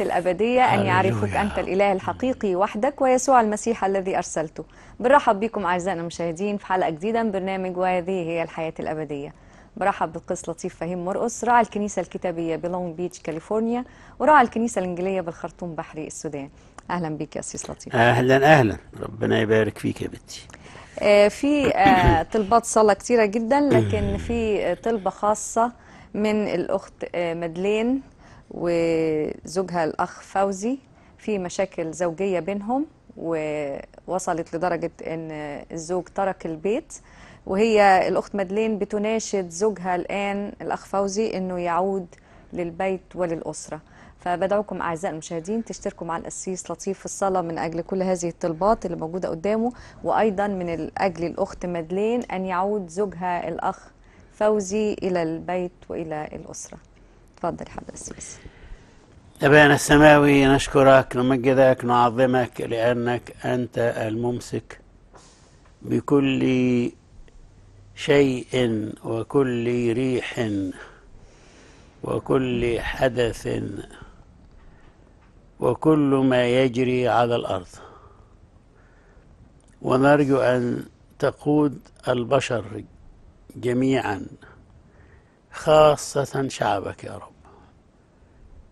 الحياة الأبدية أن يعرفك أنت الإله الحقيقي وحدك ويسوع المسيح الذي أرسلته برحب بكم أعزائنا المشاهدين في حلقة جديدة من برنامج وهذه هي الحياة الأبدية برحب بالقس لطيف فهيم مرقص راعي الكنيسة الكتابية بلونج بيتش كاليفورنيا وراعي الكنيسة الإنجيلية بالخرطوم بحري السودان أهلا بك يا أسيس لطيف أهلا أهلا ربنا يبارك فيك يا بنتي آه، في آه، طلبات صلاة كثيره جدا لكن أمم. في آه، طلبة خاصة من الأخت مدلين وزوجها الأخ فوزي في مشاكل زوجية بينهم ووصلت لدرجة أن الزوج ترك البيت وهي الأخت مدلين بتناشد زوجها الآن الأخ فوزي أنه يعود للبيت وللأسرة فبدعوكم أعزائي المشاهدين تشتركوا مع القسيس لطيف في الصلاة من أجل كل هذه الطلبات اللي موجودة قدامه وأيضا من أجل الأخت مدلين أن يعود زوجها الأخ فوزي إلى البيت وإلى الأسرة تفضل حضرتك أستاذ أبانا السماوي نشكرك نمجدك نعظمك لأنك أنت الممسك بكل شيء وكل ريح وكل حدث وكل ما يجري على الأرض ونرجو أن تقود البشر جميعا خاصة شعبك يا رب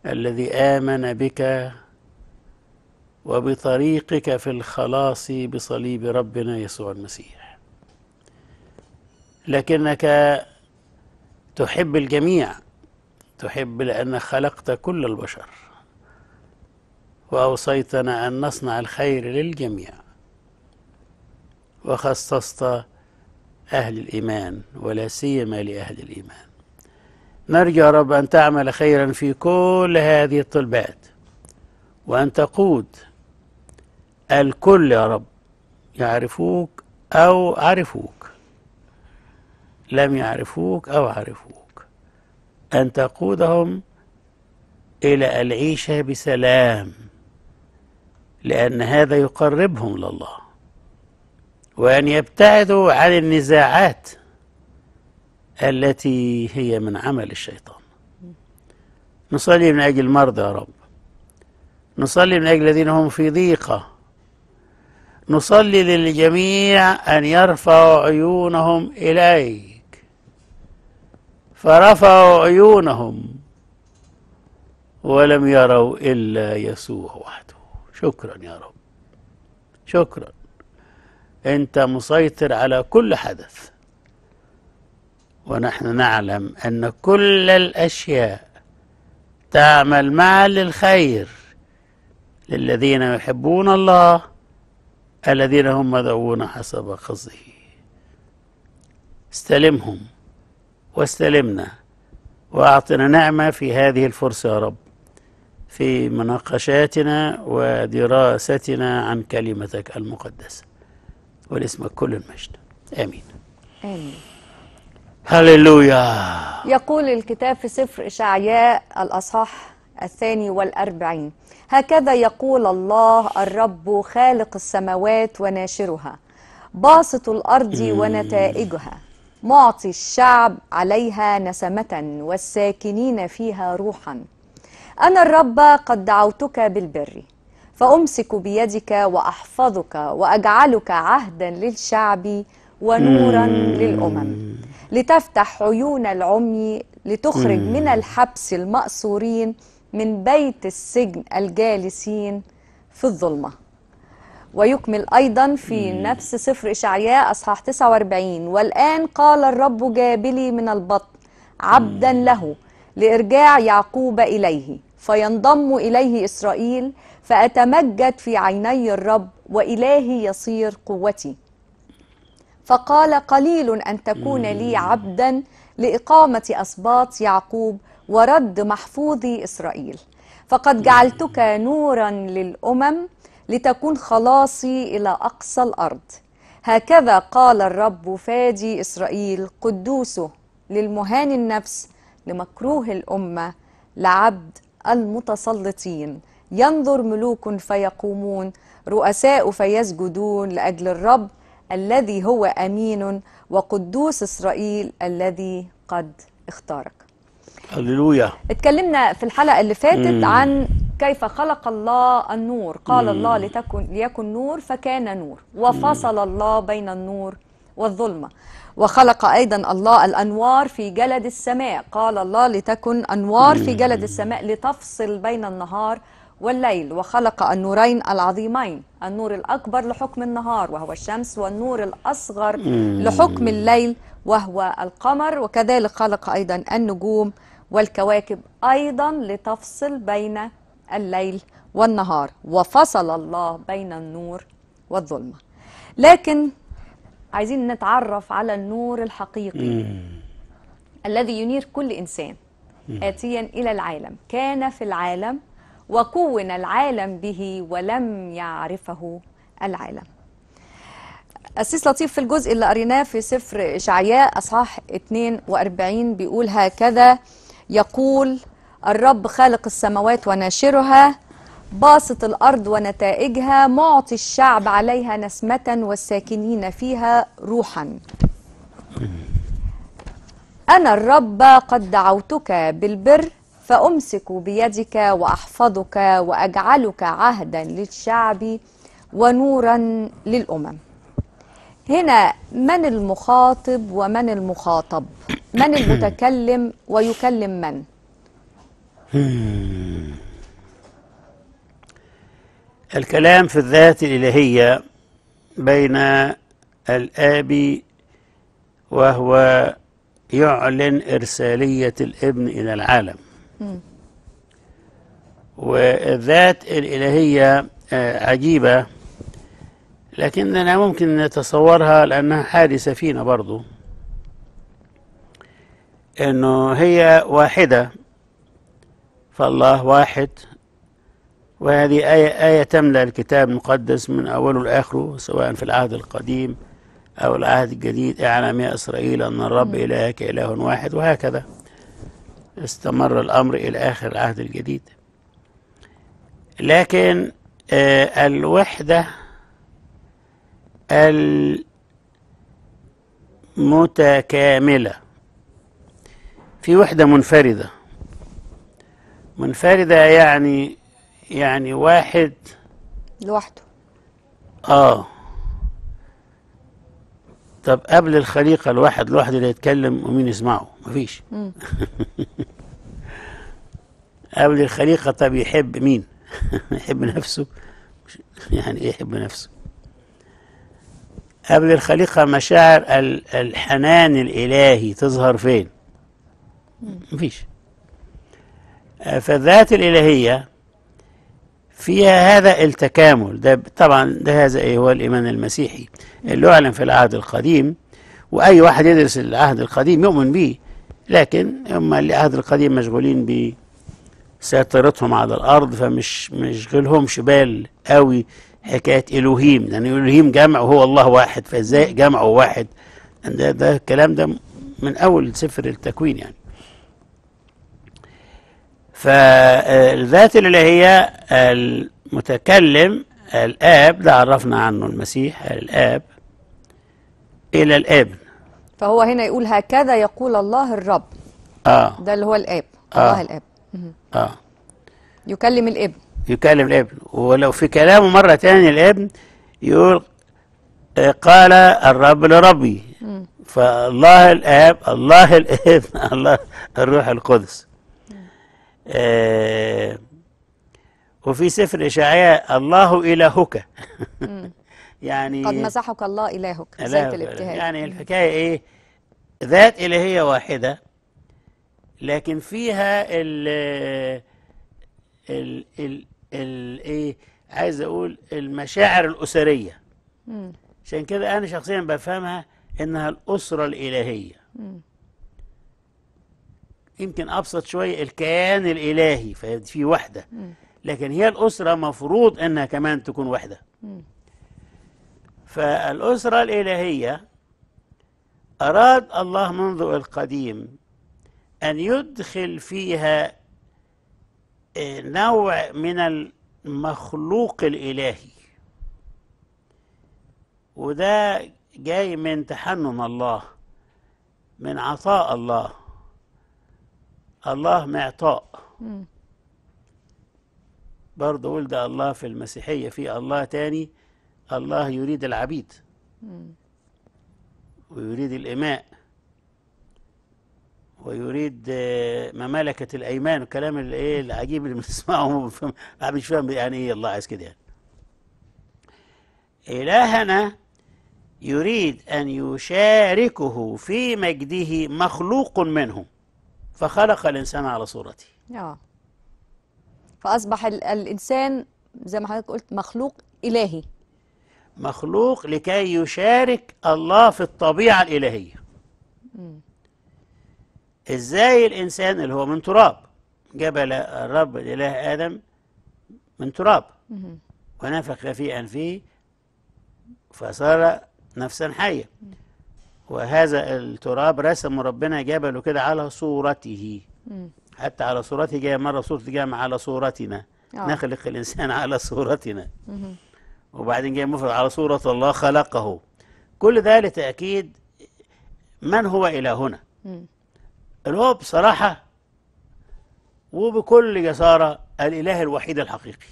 الذي آمن بك وبطريقك في الخلاص بصليب ربنا يسوع المسيح لكنك تحب الجميع تحب لأن خلقت كل البشر وأوصيتنا أن نصنع الخير للجميع وخصصت أهل الإيمان ولا سيما لأهل الإيمان نرجو رب أن تعمل خيرا في كل هذه الطلبات وأن تقود الكل يا رب يعرفوك أو عرفوك لم يعرفوك أو عرفوك أن تقودهم إلى العيشة بسلام لأن هذا يقربهم لله وأن يبتعدوا عن النزاعات التي هي من عمل الشيطان نصلي من أجل المرضى يا رب نصلي من أجل الذين هم في ضيقة نصلي للجميع أن يرفعوا عيونهم إليك فرفعوا عيونهم ولم يروا إلا يسوع وحده شكرا يا رب شكرا أنت مسيطر على كل حدث ونحن نعلم أن كل الأشياء تعمل معا للخير للذين يحبون الله الذين هم مدعوون حسب قصده استلمهم واستلمنا وأعطنا نعمة في هذه الفرصة يا رب في مناقشاتنا ودراستنا عن كلمتك المقدسة ولاسمك كل المجد آمين آمين هللويا يقول الكتاب في سفر إشعياء الأصحاح الثاني والأربعين هكذا يقول الله الرب خالق السماوات وناشرها باسط الأرض إيه. ونتائجها معطي الشعب عليها نسمة والساكنين فيها روحا أنا الرب قد دعوتك بالبر فأمسك بيدك وأحفظك وأجعلك عهدا للشعب ونورا إيه. للأمم لتفتح عيون العمي لتخرج من الحبس المأسورين من بيت السجن الجالسين في الظلمة ويكمل أيضا في نفس سفر إشعياء أصحاح 49 والآن قال الرب جابلي من البطن عبدا له لإرجاع يعقوب إليه فينضم إليه إسرائيل فأتمجد في عيني الرب وإلهي يصير قوتي فقال قليل أن تكون لي عبدا لإقامة أسباط يعقوب ورد محفوظي إسرائيل فقد جعلتك نورا للأمم لتكون خلاصي إلى أقصى الأرض هكذا قال الرب فادي إسرائيل قدوسه للمهان النفس لمكروه الأمة لعبد المتسلطين ينظر ملوك فيقومون رؤساء فيسجدون لأجل الرب الذي هو أمين وقدوس إسرائيل الذي قد اختارك هللويا اتكلمنا في الحلقة اللي فاتت مم. عن كيف خلق الله النور قال مم. الله لتكن ليكن نور فكان نور وفصل مم. الله بين النور والظلمة وخلق أيضا الله الأنوار في جلد السماء قال الله لتكن أنوار مم. في جلد السماء لتفصل بين النهار والليل وخلق النورين العظيمين النور الأكبر لحكم النهار وهو الشمس والنور الأصغر لحكم الليل وهو القمر وكذلك خلق أيضا النجوم والكواكب أيضا لتفصل بين الليل والنهار وفصل الله بين النور والظلمة لكن عايزين نتعرف على النور الحقيقي الذي ينير كل إنسان آتيا إلى العالم كان في العالم وكون العالم به ولم يعرفه العالم أسيس لطيف في الجزء اللي قريناه في سفر إشعياء أصحاح 42 بيقول هكذا يقول الرب خالق السماوات وناشرها باسط الأرض ونتائجها معطي الشعب عليها نسمة والساكنين فيها روحا أنا الرب قد دعوتك بالبر فأمسك بيدك وأحفظك وأجعلك عهدا للشعب ونورا للأمم هنا من المخاطب ومن المخاطب من المتكلم ويكلم من الكلام في الذات الإلهية بين الآب وهو يعلن إرسالية الابن إلى العالم والذات الإلهية آه، عجيبة لكننا ممكن نتصورها لأنها حادثة فينا برضو أنه هي واحدة فالله واحد وهذه آية, آية تملأ الكتاب المقدس من أوله لآخره سواء في العهد القديم أو العهد الجديد اعلم يا إسرائيل أن الرب إلهك إله واحد وهكذا استمر الأمر إلى آخر العهد الجديد لكن آه، الوحدة المتكاملة في وحدة منفردة منفردة يعني يعني واحد لوحده اه طب قبل الخليقه الواحد لوحده اللي يتكلم ومين يسمعه مفيش قبل الخليقه طب يحب مين يحب نفسه يعني ايه يحب نفسه قبل الخليقه مشاعر الحنان الالهي تظهر فين مفيش آه، فالذات الالهيه فيها هذا التكامل ده طبعا ده هذا ايه هو الايمان المسيحي اللي اعلن في العهد القديم واي واحد يدرس العهد القديم يؤمن به لكن هم اللي العهد القديم مشغولين بسيطرتهم على الارض فمش مش غلهمش بال قوي حكايه الوهيم لان يعني الوهيم جمع وهو الله واحد فازاي جمعه واحد ده, ده الكلام ده من اول سفر التكوين يعني فالذات الإلهية المتكلم الآب ده عرفنا عنه المسيح الآب إلى الابن فهو هنا يقول هكذا يقول الله الرب آه ده اللي هو الآب آه الله الآب آه يكلم الابن يكلم الابن ولو في كلامه مرة ثانيه الابن يقول آه، قال الرب لربي فالله الآب الله الابن الله الروح القدس آه وفي سفر إشعياء الله إلهك يعني قد مسحك الله إلهك زيت الابتهال يعني الحكاية إيه ذات إلهية واحدة لكن فيها ال ال ال ال إيه عايز أقول المشاعر الأسرية عشان كده أنا شخصيا بفهمها إنها الأسرة الإلهية يمكن أبسط شوية الكيان الإلهي ففي وحدة لكن هي الأسرة مفروض أنها كمان تكون وحدة فالأسرة الإلهية أراد الله منذ القديم أن يدخل فيها آه، نوع من المخلوق الإلهي وده جاي من تحنن الله من عطاء الله الله معطاء برضه ولد الله في المسيحية في الله تاني الله يريد العبيد ويريد الإماء ويريد آه، مملكة الأيمان وكلام الايه العجيب اللي بنسمعه مش فاهم يعني إيه الله عايز كده يعني إلهنا يريد أن يشاركه في مجده مخلوق منه فخلق الإنسان على صورته آه. فأصبح الإنسان زي ما حضرتك قلت مخلوق إلهي مخلوق لكي يشارك الله في الطبيعة الإلهية م. إزاي الإنسان اللي هو من تراب جبل الرب الإله آدم من تراب م. ونفخ في أنفه فصار نفسا حية م. وهذا التراب رسم ربنا جبله كده على صورته حتى على صورته جاء مرة صورة جاي على صورتنا أوه. نخلق الإنسان على صورتنا وبعدين جاء مفرد على صورة الله خلقه كل ده لتأكيد من هو إلهنا اللي هو بصراحة وبكل جسارة الإله الوحيد الحقيقي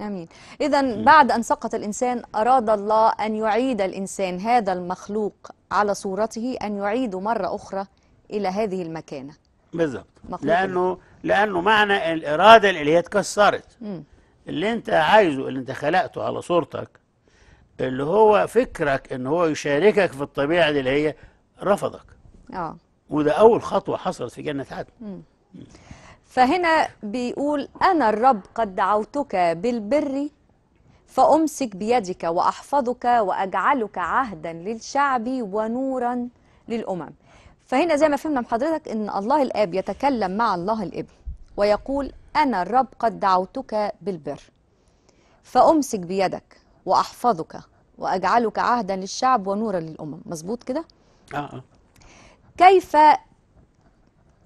امين اذا بعد ان سقط الانسان اراد الله ان يعيد الانسان هذا المخلوق على صورته ان يعيده مره اخرى الى هذه المكانه بالظبط لانه لانه معنى الاراده اللي هي اتكسرت اللي انت عايزه اللي انت خلقته على صورتك اللي هو فكرك ان هو يشاركك في الطبيعه دي اللي هي رفضك اه وده اول خطوه حصلت في جنه عدن فهنا بيقول أنا الرب قد دعوتك بالبر فأمسك بيدك وأحفظك وأجعلك عهدا للشعب ونورا للأمم فهنا زي ما فهمنا من حضرتك أن الله الآب يتكلم مع الله الابن ويقول أنا الرب قد دعوتك بالبر فأمسك بيدك وأحفظك وأجعلك عهدا للشعب ونورا للأمم مظبوط كده؟ آه. آه. كيف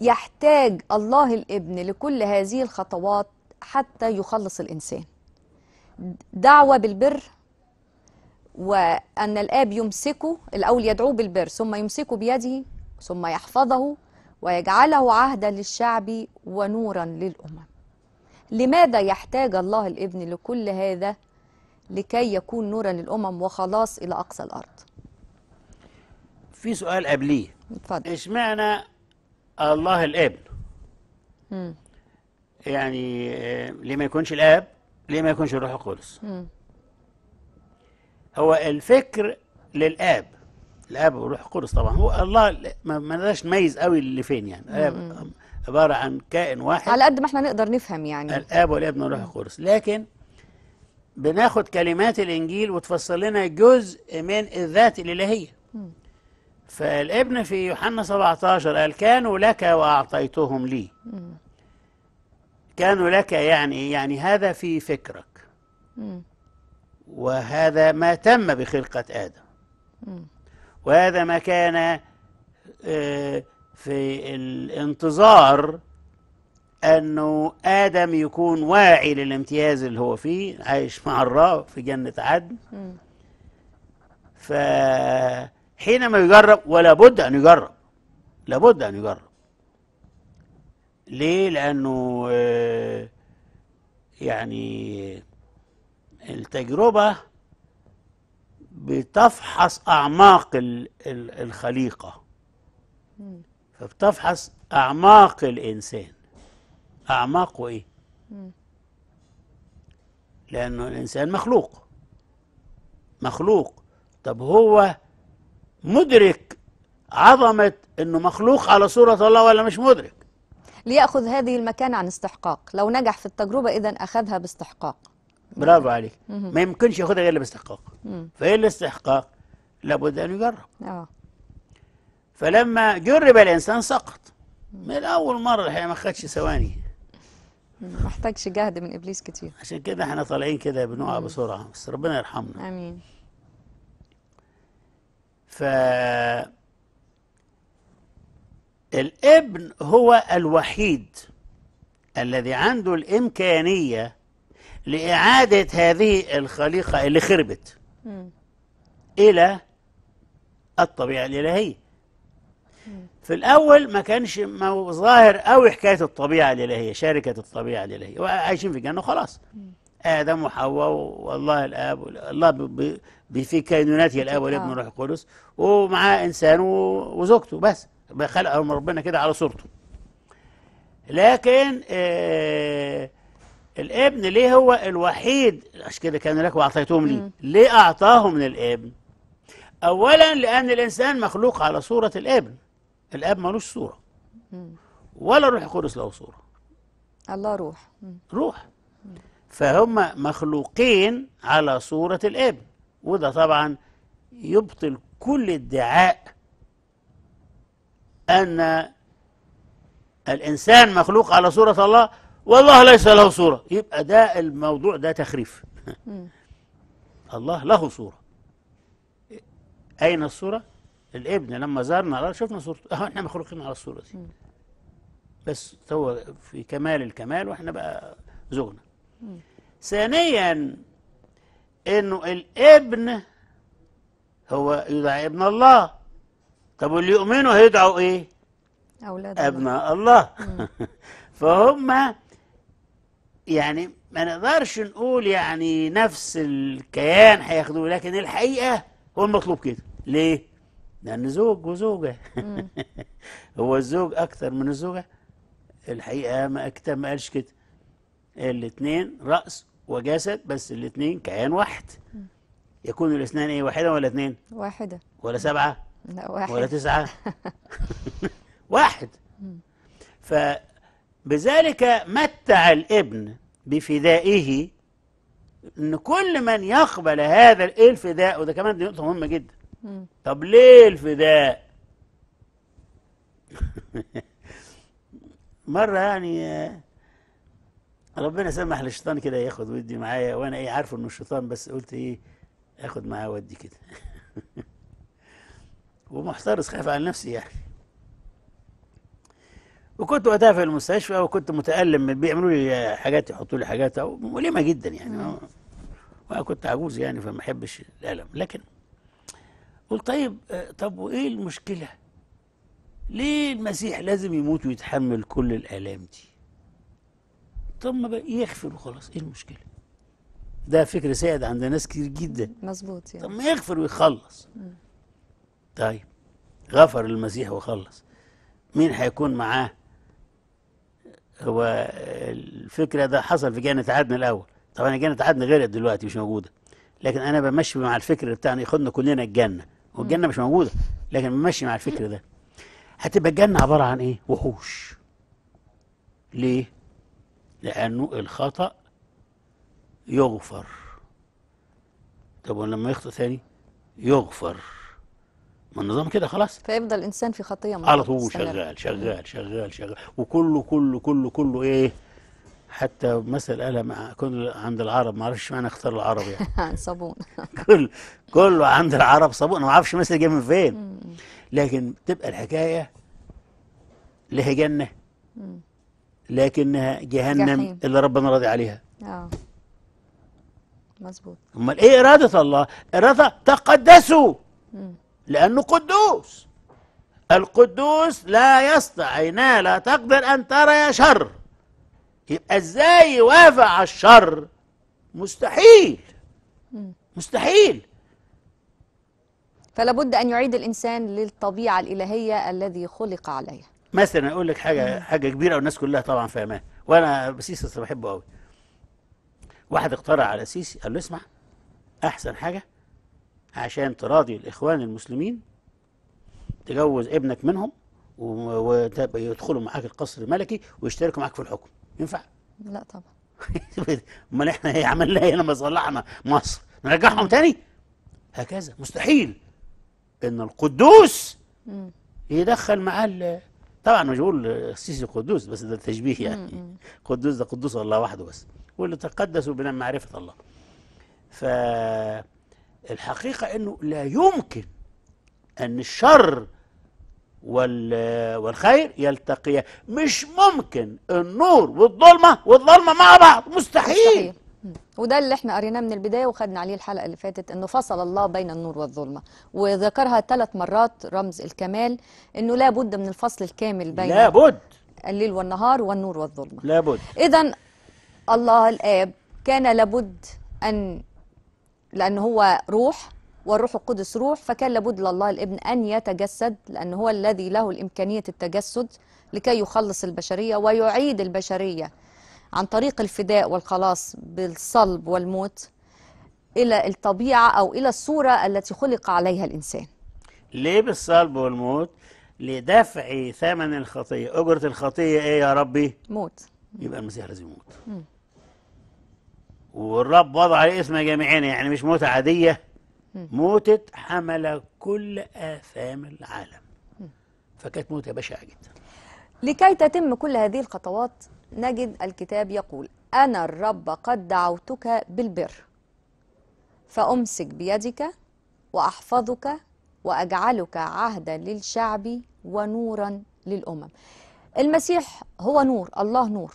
يحتاج الله الابن لكل هذه الخطوات حتى يخلص الانسان دعوه بالبر وان الاب يمسكه الاول يدعوه بالبر ثم يمسكه بيده ثم يحفظه ويجعله عهدا للشعب ونورا للامم لماذا يحتاج الله الابن لكل هذا لكي يكون نورا للامم وخلاص الى اقصى الارض في سؤال قبليه اتفضل اشمعنى الله الابن مم. يعني آه، ليه ما يكونش الاب ليه ما يكونش الروح القدس هو الفكر للاب الاب والروح القدس طبعا هو الله ما نقدرش نميز قوي اللي فين يعني عباره عن كائن واحد على قد ما احنا نقدر نفهم يعني الاب والابن والروح القدس لكن بناخد كلمات الانجيل وتفصل لنا جزء من الذات الالهيه مم. فالابن في يوحنا 17 قال كانوا لك وأعطيتهم لي كانوا لك يعني يعني هذا في فكرك وهذا ما تم بخلقة آدم وهذا ما كان آه، في الانتظار أنه آدم يكون واعي للامتياز اللي هو فيه عايش مع الرب في جنة عدن ف حينما يجرب ولا بد أن يجرب لابد أن يجرب ليه لأنه آه، يعني التجربة بتفحص أعماق الخليقة فبتفحص أعماق الإنسان أعماقه إيه؟ لأنه الإنسان مخلوق مخلوق طب هو مدرك عظمة أنه مخلوق على صورة الله ولا مش مدرك ليأخذ هذه المكان عن استحقاق لو نجح في التجربة إذا أخذها باستحقاق برافو عليك ما يمكنش ياخذها غير باستحقاق فإيه الاستحقاق لابد أن يجرب آه. فلما جرب الإنسان سقط من أول مرة الحقيقة ما خدش ثواني ما احتاجش جهد من إبليس كتير عشان كده احنا طالعين كده بنقع بسرعة بس ربنا يرحمنا آمين فالابن هو الوحيد الذي عنده الإمكانية لإعادة هذه الخليقة اللي خربت م. إلى الطبيعة الإلهية في الأول ما كانش ظاهر قوي حكاية الطبيعة الإلهية شركة الطبيعة الإلهية وعايشين في الجنة وخلاص آدم وحواء والله الآب الله في كينوناته الآب والابن آه. والروح القدس ومعاه إنسان وزوجته بس خلقهم ربنا كده على صورته لكن آه الابن ليه هو الوحيد عشان كده كان لك واعطيتهم لي ليه اعطاهم للابن اولا لان الانسان مخلوق على صوره الابن الاب ملوش صوره ولا الروح القدس له صوره الله روح روح فهم مخلوقين على صورة الابن وده طبعا يبطل كل ادعاء أن الإنسان مخلوق على صورة الله والله ليس له صورة يبقى ده الموضوع ده تخريف الله له صورة أين الصورة؟ الابن لما زارنا على شفنا صورته أهو احنا مخلوقين على الصورة دي بس هو في كمال الكمال واحنا بقى زوجنا ثانيا انه الابن هو يدعى ابن الله طب واللي يؤمنوا هيدعوا ايه اولاد ابناء الله, الله. فهم يعني ما نقدرش نقول يعني نفس الكيان هياخدوه لكن الحقيقه هو المطلوب كده ليه لان زوج وزوجه هو الزوج اكتر من الزوجه الحقيقه ما ما قالش كده الاثنين رأس وجسد بس الاثنين كيان واحد يكون الاثنين ايه واحدة ولا اثنين واحدة ولا سبعة لا واحد ولا تسعة واحد فبذلك متع الابن بفدائه ان كل من يقبل هذا ايه الفداء وده كمان دي نقطة مهمة جدا طب ليه الفداء مرة يعني ربنا سمح للشيطان كده ياخد ويدي معايا وانا ايه عارفه انه الشيطان بس قلت ايه اخد معاه ودي كده ومحترس خايف على نفسي يعني وكنت وقتها في المستشفى وكنت متألم بيعملوا لي حاجات يحطوا لي حاجات مؤلمة جدا يعني وانا كنت عجوز يعني فما احبش الألم لكن قلت طيب آه، طب وايه المشكلة؟ ليه المسيح لازم يموت ويتحمل كل الآلام دي؟ طب ما بقى يغفر وخلاص ايه المشكله ده فكر سائد عند ناس كتير جدا مظبوط يعني طب ما يغفر ويخلص مم. طيب غفر المسيح وخلص مين هيكون معاه هو الفكره ده حصل في جنه عدن الاول طبعا جنه عدن غير دلوقتي مش موجوده لكن انا بمشي مع الفكر بتاعنا ياخدنا كلنا الجنه والجنه مش موجوده لكن بمشي مع الفكر ده هتبقى الجنه عباره عن ايه وحوش ليه لأنه الخطأ يغفر طب ولما يخطئ ثاني يغفر ما النظام كده خلاص فيفضل الانسان في خطيه على طول شغال شغال شغال شغال وكله كله كله كله ايه حتى مثل قالها مع كل عند العرب ما اعرفش معنى اختار العرب يعني صابون كل كله عند العرب صابون انا ما اعرفش مثل جاي من فين لكن تبقى الحكايه لها جنه لكنها جهنم جحيم. اللي ربنا راضي عليها اه مظبوط امال ايه اراده الله اراده تقدسوا لانه قدوس القدوس لا يسطع عيناه لا تقدر ان ترى يا شر يبقى ازاي يوافق على الشر مستحيل مم. مستحيل فلابد ان يعيد الانسان للطبيعه الالهيه الذي خلق عليها مثلا اقول لك حاجه حاجه كبيره والناس كلها طبعا فاهماها وانا بسيسي بحبه قوي واحد اقترح على سيسي قال له اسمع احسن حاجه عشان تراضي الاخوان المسلمين تجوز ابنك منهم ويدخلوا معاك القصر الملكي ويشتركوا معاك في الحكم ينفع؟ لا طبعا امال احنا ايه عملنا ايه لما صلحنا مصر؟ نرجعهم تاني؟ هكذا مستحيل ان القدوس يدخل معاه طبعا مش بقول السيسي قدوس بس ده تشبيه يعني قدوس ده قدوس الله وحده بس واللي تقدسوا بنا معرفة الله فالحقيقة أنه لا يمكن أن الشر والخير يلتقيا مش ممكن النور والظلمة والظلمة مع بعض مستحيل, مستحيل. وده اللي احنا قريناه من البدايه وخدنا عليه الحلقه اللي فاتت انه فصل الله بين النور والظلمه وذكرها ثلاث مرات رمز الكمال انه لابد من الفصل الكامل بين لابد الليل والنهار والنور والظلمه لابد اذا الله الاب كان لابد ان لان هو روح والروح القدس روح فكان لابد لله الابن ان يتجسد لان هو الذي له الامكانيه التجسد لكي يخلص البشريه ويعيد البشريه عن طريق الفداء والخلاص بالصلب والموت إلى الطبيعة أو إلى الصورة التي خلق عليها الإنسان ليه بالصلب والموت لدفع ثمن الخطية أجرة الخطية إيه يا ربي موت يبقى المسيح لازم يموت والرب وضع عليه اسم جميعنا يعني مش موت عادية موتت حمل كل آثام العالم فكانت موتة بشعة جدا لكي تتم كل هذه الخطوات نجد الكتاب يقول أنا الرب قد دعوتك بالبر فأمسك بيدك وأحفظك وأجعلك عهدا للشعب ونورا للأمم المسيح هو نور الله نور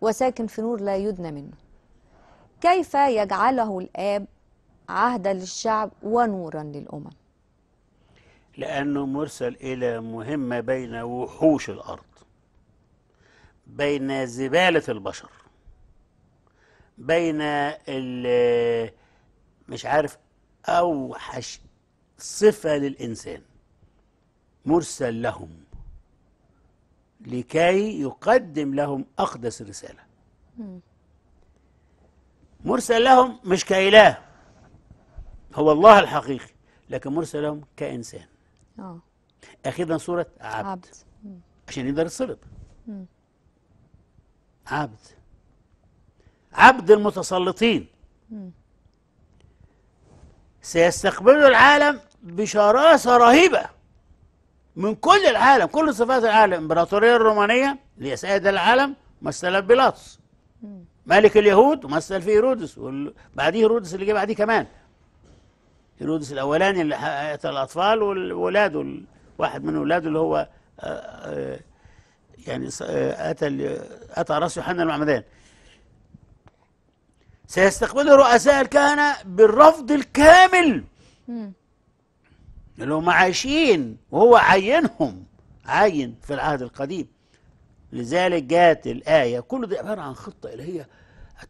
وساكن في نور لا يدنى منه كيف يجعله الآب عهدا للشعب ونورا للأمم لأنه مرسل إلى مهمة بين وحوش الأرض بين زبالة البشر بين ال مش عارف أوحش صفة للإنسان مرسل لهم لكي يقدم لهم أقدس رسالة مرسل لهم مش كإله هو الله الحقيقي لكن مرسل لهم كإنسان آه. أخذنا صورة عبد, عبد. عشان يقدر يتصلب عبد عبد المتسلطين سيستقبل العالم بشراسة رهيبة من كل العالم كل صفات العالم الإمبراطورية الرومانية اللي سيد العالم مثلت بيلاطس ملك اليهود ومثل فيه هيرودس وبعديه هيرودس اللي جه بعديه كمان هيرودس الأولاني اللي قتل آية الأطفال والولاد واحد من اولاده اللي هو آآ آه، آآ آه، يعني آه، أتى أتى رأس يوحنا المعمدان سيستقبله رؤساء الكهنة بالرفض الكامل اللي يعني هم عايشين وهو عينهم عين في العهد القديم لذلك جاءت الآية كل ده عبارة عن خطة إلهية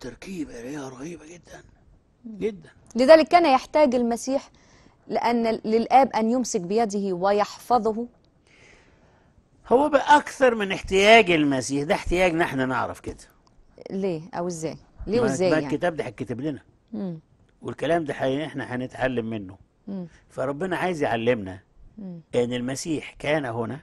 تركيبة إلهية رهيبة جدا جدا لذلك كان يحتاج المسيح لأن للآب أن يمسك بيده ويحفظه هو بأكثر من احتياج المسيح ده احتياجنا احنا نعرف كده ليه أو إزاي؟ ليه وإزاي يعني؟ الكتاب ده هيتكتب لنا مم. والكلام ده حي... احنا هنتعلم منه مم. فربنا عايز يعلمنا مم. أن المسيح كان هنا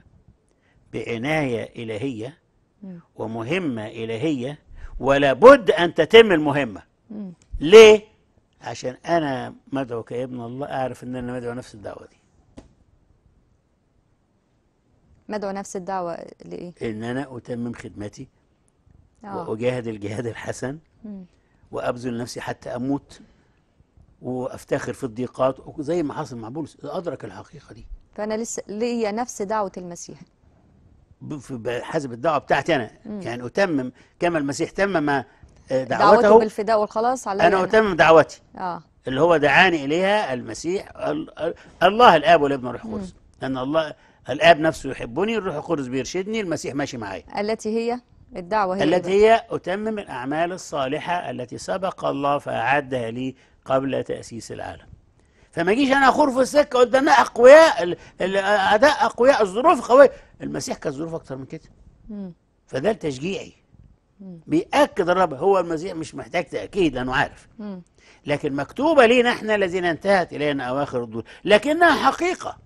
بعناية إلهية مم. ومهمة إلهية ولا بد أن تتم المهمة مم. ليه؟ عشان أنا مدعو كابن الله أعرف أن أنا مدعو نفس الدعوة دي مدعو نفس الدعوة لإيه؟ إن أنا أتمم خدمتي أوه. وأجاهد الجهاد الحسن مم. وأبذل نفسي حتى أموت وأفتخر في الضيقات زي ما حصل مع بولس أدرك الحقيقة دي فأنا لسه ليا نفس دعوة المسيح حسب الدعوة بتاعتي أنا مم. يعني أتمم كما المسيح تمم آه، دعوته, دعوته بالفداء والخلاص على أنا أتمم دعوتي آه. اللي هو دعاني إليها المسيح الله الآب والابن والروح القدس أن الله الآب نفسه يحبني الروح القدس بيرشدني المسيح ماشي معايا التي هي الدعوة هي التي إيه؟ هي أتمم الأعمال الصالحة التي سبق الله فأعدها لي قبل تأسيس العالم فما جيش أنا أخور في السكة قدامنا أقوياء الأعداء أقوياء الظروف قوية المسيح كان ظروف أكتر من كده فده التشجيعي بيأكد الرب هو المسيح مش محتاج تأكيد لأنه عارف لكن مكتوبة لينا احنا الذين انتهت إلينا أواخر الدول لكنها حقيقة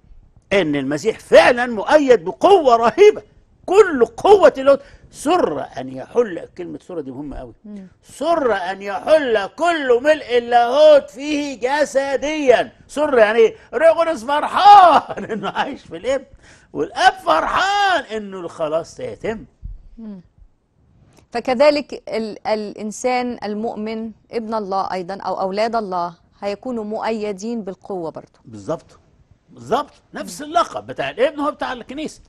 ان المسيح فعلا مؤيد بقوه رهيبه كل قوه اليهود سر ان يحل كلمه سر دي مهمه قوي سر ان يحل كل ملء اللاهوت فيه جسديا سر يعني ايه ريغونس فرحان انه عايش في الاب والاب فرحان انه الخلاص سيتم فكذلك ال الانسان المؤمن ابن الله ايضا او اولاد الله هيكونوا مؤيدين بالقوه برضه بالظبط بالظبط نفس اللقب بتاع الابن هو بتاع الكنيسة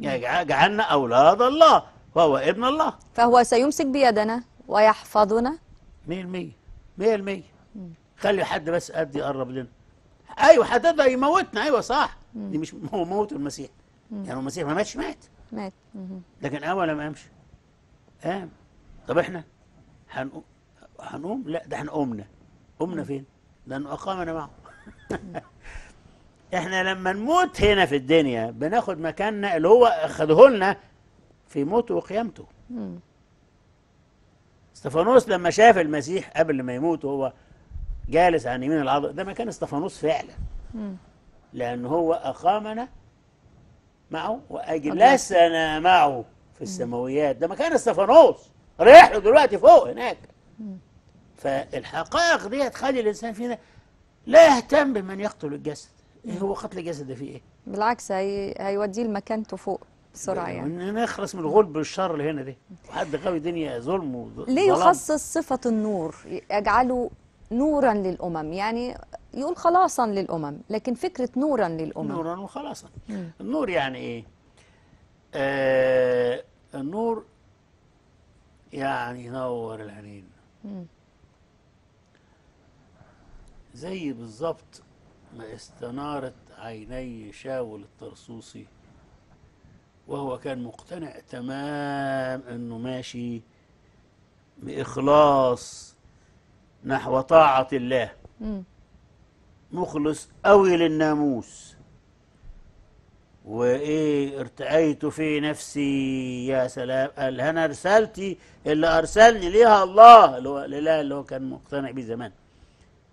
يعني جعلنا أولاد الله وهو ابن الله فهو سيمسك بيدنا ويحفظنا 100% 100% خلي حد بس قد يقرب لنا ايوه حد ده يموتنا ايوه صح دي مش هو موت المسيح يعني المسيح ما ماتش مات مات لكن اول ما امشي قام طب احنا هنقوم هنقوم لا ده احنا قمنا قمنا فين؟ لانه اقامنا معه احنا لما نموت هنا في الدنيا بناخد مكاننا اللي هو اخده لنا في موته وقيامته استفانوس لما شاف المسيح قبل ما يموت وهو جالس عن يمين العضد ده مكان استفانوس فعلا لأن هو أقامنا معه وأجلسنا معه في السماويات ده مكان استفانوس رايح له دلوقتي فوق هناك فالحقائق دي تخلي الإنسان فينا لا يهتم بمن يقتل الجسد ايه هو قتل الجسد ده فيه ايه؟ بالعكس هي... هيوديه لمكانته فوق بسرعه يعني إيه، نخلص من الغلب والشر اللي هنا ده وحد غاوي دنيا ظلم وظلم ليه يخصص صفه النور يجعله نورا للامم يعني يقول خلاصا للامم لكن فكره نورا للامم نورا وخلاصا النور يعني ايه آه النور يعني ينور العينين زي بالظبط ما استنارت عيني شاول الطرسوسي وهو كان مقتنع تمام انه ماشي باخلاص نحو طاعه الله مخلص قوي للناموس وايه ارتأيت في نفسي يا سلام قال انا رسالتي اللي ارسلني ليها الله اللي هو الاله اللي هو كان مقتنع بيه زمان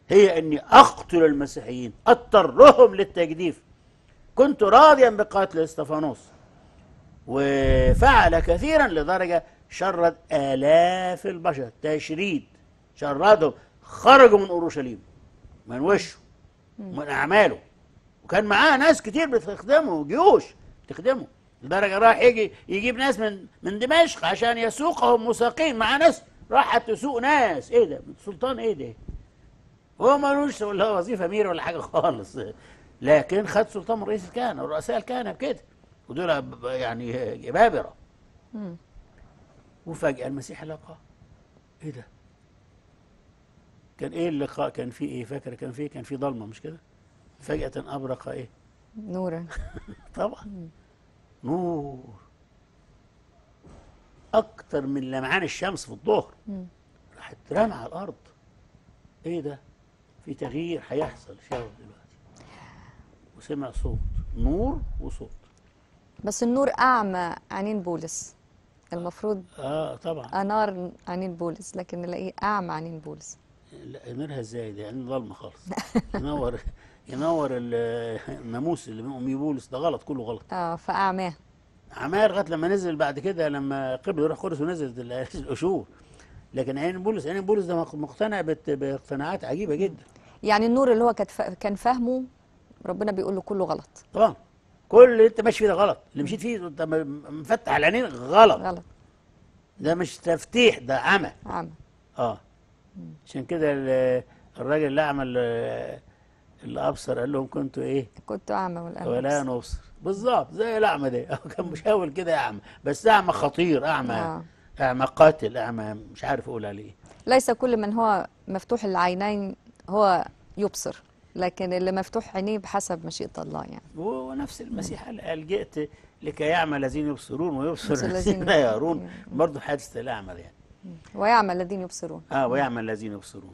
هي أني أقتل المسيحيين أضطرهم للتجديف كنت راضيا بقتل استفانوس وفعل كثيرا لدرجة شرد آلاف البشر تشريد شردهم خرجوا من أورشليم من وشه من أعماله وكان معاه ناس كتير بتخدمه جيوش تخدمه لدرجة راح يجي يجيب ناس من من دمشق عشان يسوقهم مساقين مع ناس راحت تسوق ناس ايه ده سلطان ايه ده هو ملوش ولا وظيفه امير ولا حاجه خالص لكن خد سلطان من رئيس الكهنه ورؤساء الكهنه بكده ودول يعني جبابره وفجاه المسيح لقى ايه ده؟ كان ايه اللقاء كان فيه ايه فاكر كان فيه كان فيه ضلمه مش كده؟ فجاه ابرق ايه؟ نورا طبعا نور اكتر من لمعان الشمس في الظهر راحت اترمى على الارض ايه ده؟ في تغيير هيحصل في الارض دلوقتي وسمع صوت نور وصوت بس النور اعمى عنين بولس المفروض اه طبعا انار آه، عنين بولس لكن نلاقيه اعمى عنين بولس لا نرها ازاي ده يعني ظلمه خالص ينور ينور الناموس اللي من امي بولس ده غلط كله غلط اه فاعماه عماه لغايه لما نزل بعد كده لما قبل يروح قرص ونزلت القشور لكن عين بولس عين بولس ده مقتنع باقتناعات عجيبه جدا يعني النور اللي هو كان فاهمه ربنا بيقول له كله غلط طبعا كل اللي انت ماشي فيه ده غلط اللي مشيت فيه انت مفتح العينين غلط غلط ده مش تفتيح ده عمى عمى اه عشان كده الراجل اللي عمل اللي ابصر قال لهم كنتوا ايه؟ كنتوا اعمى والان ولا ابصر بالظبط زي الاعمى ده كان مشاول كده اعمى بس اعمى خطير اعمى آه. اعمى قاتل اعمى مش عارف اقول عليه ليس كل من هو مفتوح العينين هو يبصر لكن اللي مفتوح عينيه بحسب مشيئة الله يعني ونفس المسيح قال جئت لكي يعمل الذين يبصرون ويبصر الذين لا يرون برضه حادثه الأعمى يعني ويعمل الذين يبصرون اه ويعمل الذين يبصرون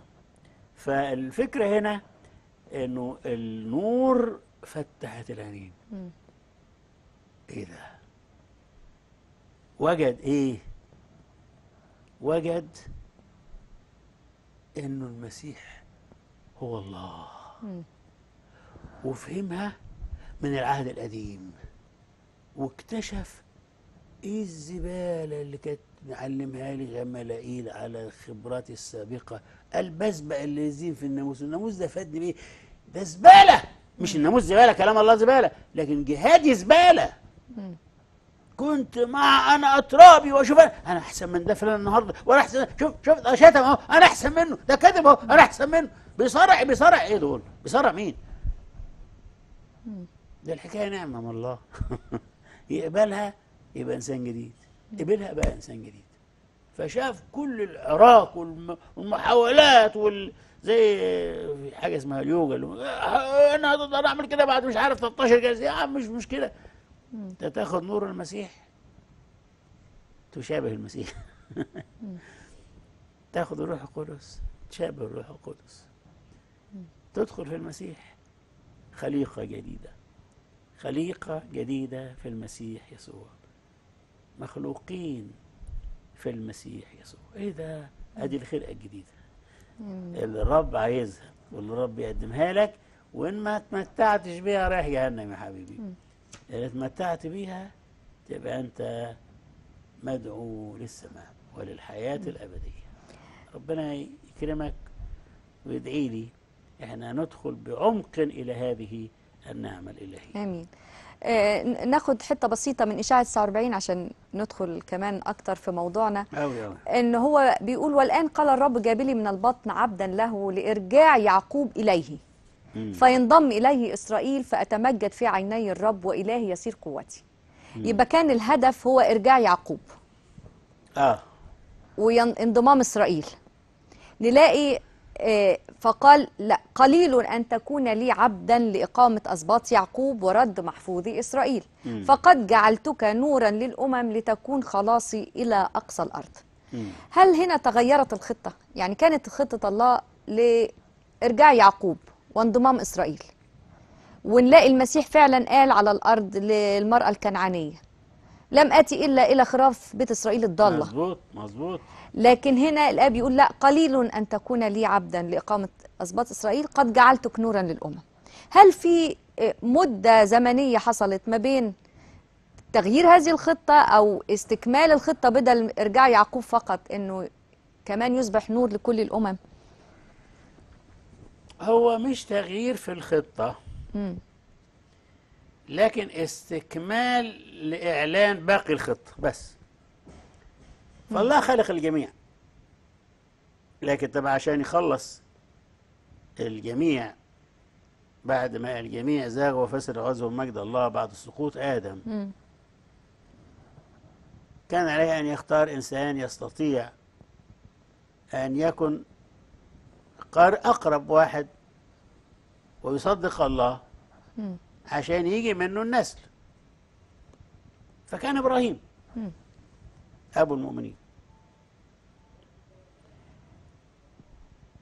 فالفكرة هنا انه النور فتحت العينين ايه ده وجد ايه وجد انه المسيح هو الله وفهمها من العهد القديم واكتشف ايه الزباله اللي كانت معلمها لي غملائيل على خبراتي السابقه البزبق اللي يزين في الناموس الناموس ده فادني بايه ده زباله مش الناموس زباله كلام الله زباله لكن جهادي زباله كنت مع انا اترابي واشوف انا انا احسن من ده فلان النهارده وانا احسن شوف شوف ده شتم اهو انا احسن منه ده كذب اهو انا احسن منه بيصارع بيصارع ايه دول بيصارع مين ده الحكايه نعمه من الله يقبلها يبقى انسان جديد قبلها بقى انسان جديد فشاف كل العراق والمحاولات وال زي في حاجه اسمها اليوجا آه، انا هقدر اعمل كده بعد مش عارف 13 جلسه يا عم مش مشكله انت تاخد نور المسيح تشابه المسيح تاخد الروح القدس تشابه الروح القدس تدخل في المسيح خليقة جديدة خليقة جديدة في المسيح يسوع مخلوقين في المسيح يسوع ايه ده ادي الخلقة الجديدة اللي الرب عايزها واللي يقدمها لك وان ما تمتعتش بيها رايح جهنم يا حبيبي ان تمتعت بيها تبقى انت مدعو للسماء وللحياة الأبدية ربنا يكرمك ويدعي لي احنا ندخل بعمق إلى هذه النعمة الإلهية آمين آه ناخد حتة بسيطة من إشاعة 49 عشان ندخل كمان أكتر في موضوعنا أوي أوي. إن هو بيقول والآن قال الرب جابلي من البطن عبدا له لإرجاع يعقوب إليه مم. فينضم إليه إسرائيل فأتمجد في عيني الرب وإلهي يصير قوتي مم. يبقى كان الهدف هو إرجاع يعقوب آه وانضمام إسرائيل نلاقي آه، فقال لا قليل أن تكون لي عبدا لإقامة أسباط يعقوب ورد محفوظ إسرائيل فقد جعلتك نورا للأمم لتكون خلاصي إلى أقصى الأرض هل هنا تغيرت الخطة؟ يعني كانت خطة الله لإرجاع يعقوب وانضمام إسرائيل ونلاقي المسيح فعلا قال على الأرض للمرأة الكنعانية لم أتي إلا إلى خراف بيت إسرائيل الضالة مظبوط مظبوط لكن هنا الاب يقول لا قليل ان تكون لي عبدا لاقامه اسباط اسرائيل قد جعلتك نورا للامم هل في آه، مده زمنيه حصلت ما بين تغيير هذه الخطه او استكمال الخطه بدل ارجاع يعقوب فقط انه كمان يصبح نور لكل الامم هو مش تغيير في الخطه لكن استكمال لاعلان باقي الخطه بس فالله خلق الجميع لكن طبعا عشان يخلص الجميع بعد ما الجميع زاغ وفسد غزو مجد الله بعد سقوط آدم كان عليه أن يختار إنسان يستطيع أن يكون أقرب واحد ويصدق الله عشان يجي منه النسل فكان إبراهيم أبو المؤمنين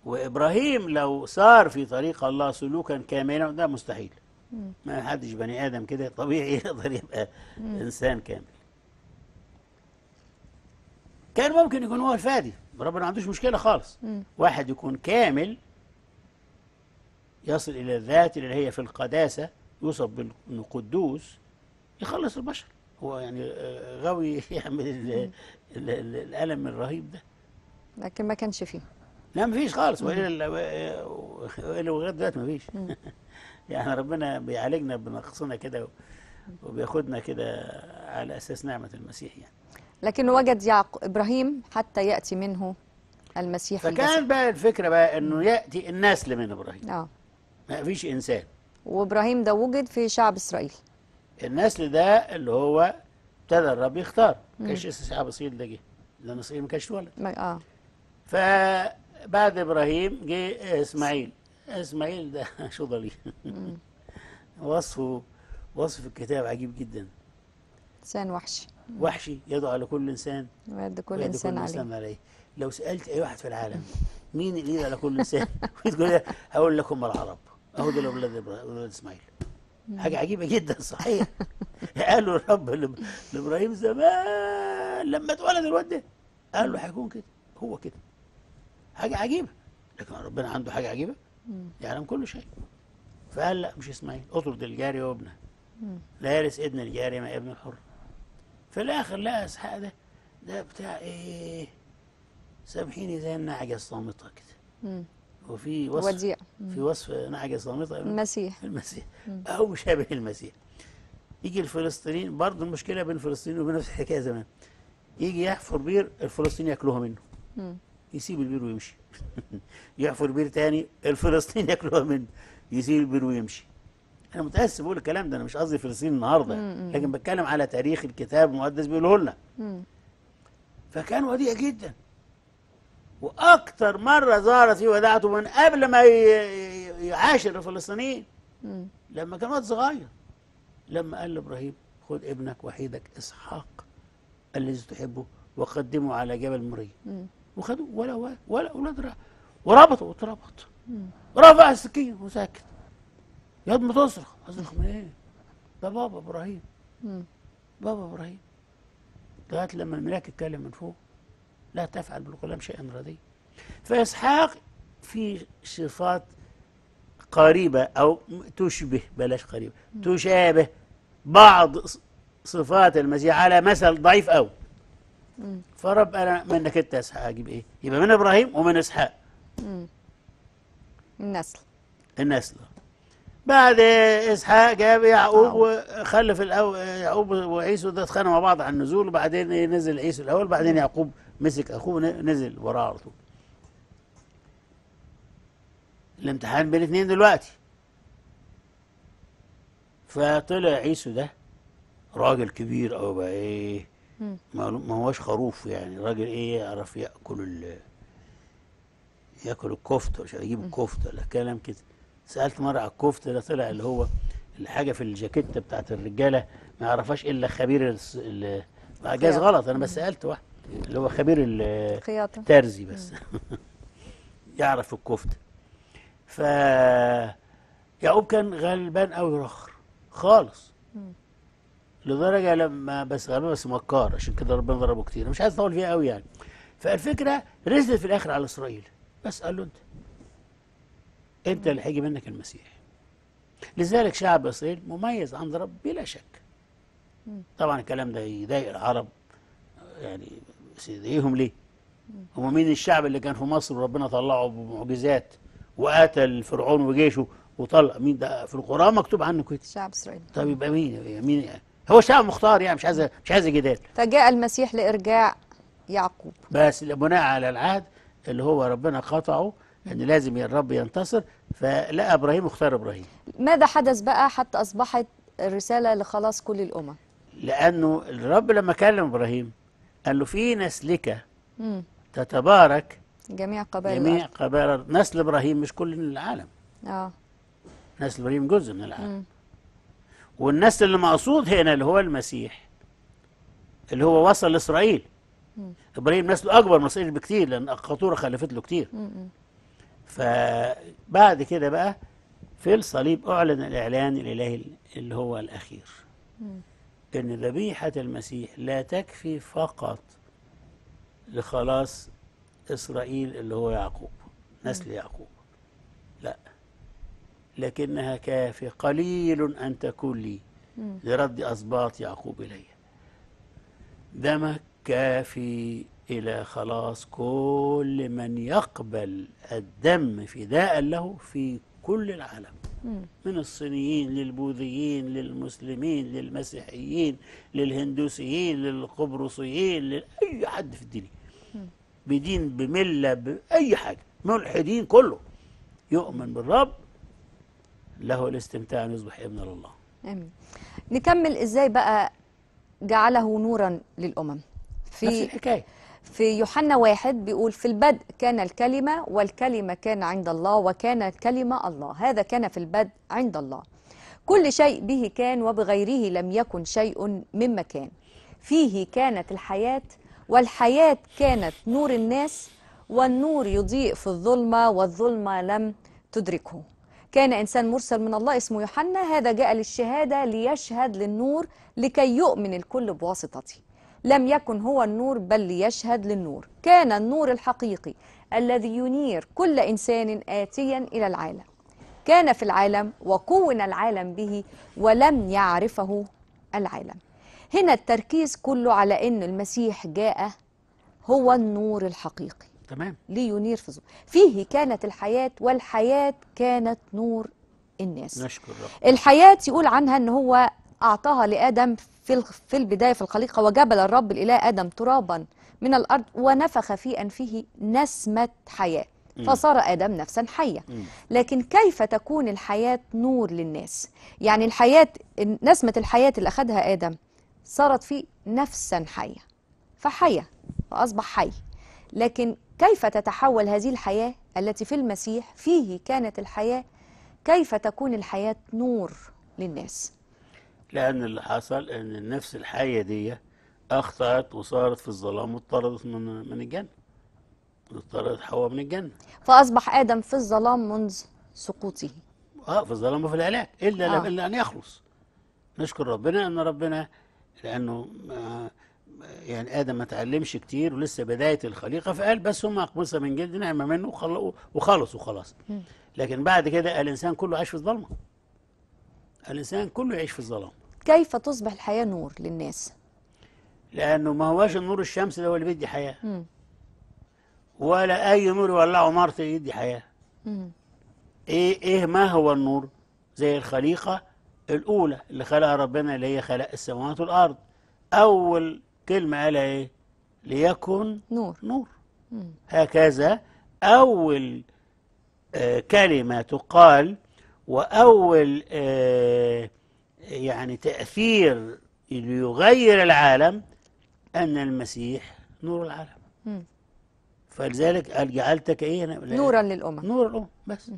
وإبراهيم لو صار في طريق الله سلوكا كاملا ده مستحيل ما حدش بني آدم كده طبيعي يقدر يبقى إنسان كامل كان ممكن يكون هو الفادي ربنا ما عندوش مشكلة خالص واحد يكون كامل يصل إلى الذات اللي هي في القداسة يوصف بأنه قدوس يخلص البشر هو يعني آه، غاوي يعمل الألم الرهيب ده لكن ما كانش فيه لا ما فيش خالص والا والا آه، لغايه دلوقتي ما فيش يعني ربنا بيعالجنا بنقصنا كده وبياخدنا كده على اساس نعمه المسيح يعني لكن وجد يعقوب ابراهيم حتى ياتي منه المسيح فكان بقى الفكره بقى انه ياتي النسل من ابراهيم اه ما فيش انسان وابراهيم ده وجد في شعب اسرائيل النسل ده اللي هو ابتدى الرب يختار ما كانش اسحاق اصيل ده جه لان اصيل ما كانش اتولد اه فبعد ابراهيم جه اسماعيل اسماعيل ده شو ضليل وصفه وصف الكتاب عجيب جدا انسان وحشي وحشي يدعو على كل انسان ويد كل ويد انسان, كل إنسان عليه. عليه لو سالت اي واحد في العالم مين اللي يدعو على كل انسان هقول هقول لكم العرب اهو دول اولاد اسماعيل حاجة عجيبة جدا صحيح قالوا الرب لابراهيم زمان لما اتولد الواد ده قال له هيكون كده هو كده حاجة عجيبة لكن ربنا عنده حاجة عجيبة يعلم كل شيء فقال لا مش اسماعيل اطرد الجاري وابنه لا يرث ابن الجاري ما ابن الحر في الاخر لقى اسحاق ده ده بتاع ايه سامحيني زي النعجه الصامته كده وفي وصف وديع. في وصف نعجة صامتة المسيح المسيح أو مشابه المسيح يجي الفلسطينيين برضه المشكلة بين الفلسطينيين وبين نفس الحكاية زمان يجي يحفر بير الفلسطيني ياكلوها منه م. يسيب البير ويمشي يحفر بير تاني الفلسطيني ياكلوها منه يسيب البير ويمشي انا متاسف بقول الكلام ده انا مش قصدي فلسطين النهارده م لكن بتكلم على تاريخ الكتاب المقدس بيقوله لنا فكان وديع جدا واكثر مره ظهرت فيه وداعته من قبل ما يعاشر الفلسطينيين لما كان واد صغير لما قال لابراهيم خذ ابنك وحيدك اسحاق الذي تحبه وقدمه على جبل مريم وخدوه ولا ولا, ولا اولاد وربطه واتربط رفع السكين وساكت يا ما تصرخ اصرخ من ايه؟ ده بابا ابراهيم بابا ابراهيم لغايه لما الملاك اتكلم من فوق لا تفعل بالغلام شيئا رديا فإسحاق في صفات قريبة أو تشبه بلاش قريبة تشابه بعض صفات المسيح على مثل ضعيف قوي فرب أنا منك أنت إسحاق أجيب إيه؟ يبقى من إبراهيم ومن إسحاق النسل النسل بعد اسحاق جاب يعقوب آه. وخلف الاول يعقوب وعيسو ده اتخانقوا مع بعض على النزول وبعدين نزل عيسو الاول وبعدين يعقوب مسك أخوه نزل وراه على طول الامتحان بين اثنين دلوقتي فطلع عيسو ده راجل كبير أو بقى إيه ما هوش خروف يعني راجل إيه يعرف يأكل ال ياكل الكفته مش يجيب الكفته لا كلام كده سالت مره على الكفته ده طلع اللي هو الحاجه في الجاكيته بتاعت الرجاله ما يعرفهاش الا خبير الجاز غلط انا بس سالت واحد اللي هو خبير الترزي بس يعرف الكفته ف يعقوب كان غلبان قوي رخر خالص لدرجه لما بس غلبان بس مكار عشان كده ربنا ضربه كتير مش عايز اطول فيها قوي يعني فالفكره رزت في الاخر على اسرائيل بس قال له انت انت اللي هيجي منك المسيح لذلك شعب اسرائيل مميز عند رب بلا شك طبعا الكلام ده يضايق العرب يعني إيديهم ليه هم مين الشعب اللي كان في مصر وربنا طلعه بمعجزات وقتل فرعون وجيشه وطلع مين ده في القرآن مكتوب عنه كده شعب إسرائيل طب يبقى مين مين هو شعب مختار يعني مش عايز مش عايز جدال فجاء المسيح لإرجاع يعقوب بس بناء على العهد اللي هو ربنا قطعه ان لازم الرب ينتصر فلقى ابراهيم اختار ابراهيم ماذا حدث بقى حتى اصبحت الرساله لخلاص كل الامم لانه الرب لما كلم ابراهيم قال له في نسلك مم. تتبارك جميع قبائل جميع قبائل نسل إبراهيم مش كل العالم اه نسل إبراهيم جزء من العالم مم. والنسل المقصود هنا اللي هو المسيح اللي هو وصل لإسرائيل إبراهيم نسله أكبر من إسرائيل بكتير لأن الخطورة خلفت له كتير مم. فبعد كده بقى في الصليب أعلن الإعلان الإلهي اللي هو الأخير مم. أن ذبيحة المسيح لا تكفي فقط لخلاص إسرائيل اللي هو يعقوب نسل يعقوب لا لكنها كافي قليل أن تكون لي لرد أسباط يعقوب إلي دمك كافي إلى خلاص كل من يقبل الدم فداء له في كل العالم من الصينيين للبوذيين للمسلمين للمسيحيين للهندوسيين للقبرصيين لأي حد في الدنيا بدين بملة بأي حاجة ملحدين كله يؤمن بالرب له الاستمتاع أن يصبح ابنا لله آمين نكمل إزاي بقى جعله نورا للأمم في نفس الحكاية في يوحنا واحد بيقول في البدء كان الكلمة والكلمة كان عند الله وكان الكلمة الله هذا كان في البدء عند الله كل شيء به كان وبغيره لم يكن شيء مما كان فيه كانت الحياة والحياة كانت نور الناس والنور يضيء في الظلمة والظلمة لم تدركه كان إنسان مرسل من الله اسمه يوحنا هذا جاء للشهادة ليشهد للنور لكي يؤمن الكل بواسطته لم يكن هو النور بل ليشهد للنور كان النور الحقيقي الذي ينير كل إنسان آتيا إلى العالم كان في العالم وكون العالم به ولم يعرفه العالم هنا التركيز كله على أن المسيح جاء هو النور الحقيقي تمام لينير في الظلمات فيه كانت الحياة والحياة كانت نور الناس نشكر الحياة يقول عنها أن هو أعطاها لآدم في في البداية في الخليقة وجبل الرب الإله آدم ترابا من الأرض ونفخ في أنفه نسمة حياة فصار آدم نفسا حية لكن كيف تكون الحياة نور للناس يعني الحياة نسمة الحياة اللي أخذها آدم صارت فيه نفسا حية فحية فأصبح حي لكن كيف تتحول هذه الحياة التي في المسيح فيه كانت الحياة كيف تكون الحياة نور للناس لأن اللي حصل أن النفس الحية دي أخطأت وصارت في الظلام واتطردت من من الجنة اطردت حواء من الجنة فأصبح آدم في الظلام منذ سقوطه اه في الظلام وفي الهلاك إلا آه. إلا أن يخلص نشكر ربنا أن ربنا لأنه آه، يعني آدم ما تعلمش كتير ولسه بداية الخليقة فقال بس هم أقمصة من جلد نعمة منه وخلصوا خلاص لكن بعد كده الإنسان كله عايش في الظلمة الإنسان كله يعيش في الظلام كيف تصبح الحياة نور للناس لأنه ما هواش النور الشمس ده هو اللي بيدي حياة مم. ولا أي نور يولعه نار يدي حياة مم. إيه, إيه ما هو النور زي الخليقة الأولى اللي خلقها ربنا اللي هي خلق السماوات والأرض أول كلمة قالها إيه ليكن نور نور مم. هكذا أول آه كلمة تقال وأول آه يعني تأثير ليغير العالم أن المسيح نور العالم فلذلك قال جعلتك إيه نورا للأمم نور الأمم بس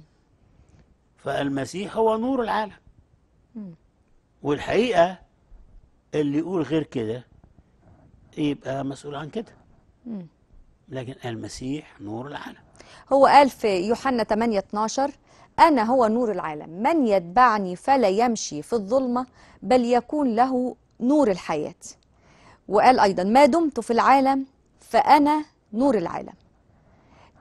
فالمسيح هو نور العالم والحقيقة اللي يقول غير كده يبقى مسؤول عن كده لكن المسيح نور العالم هو قال في يوحنا 8 12 أنا هو نور العالم من يتبعني فلا يمشي في الظلمة بل يكون له نور الحياة وقال أيضا ما دمت في العالم فأنا نور العالم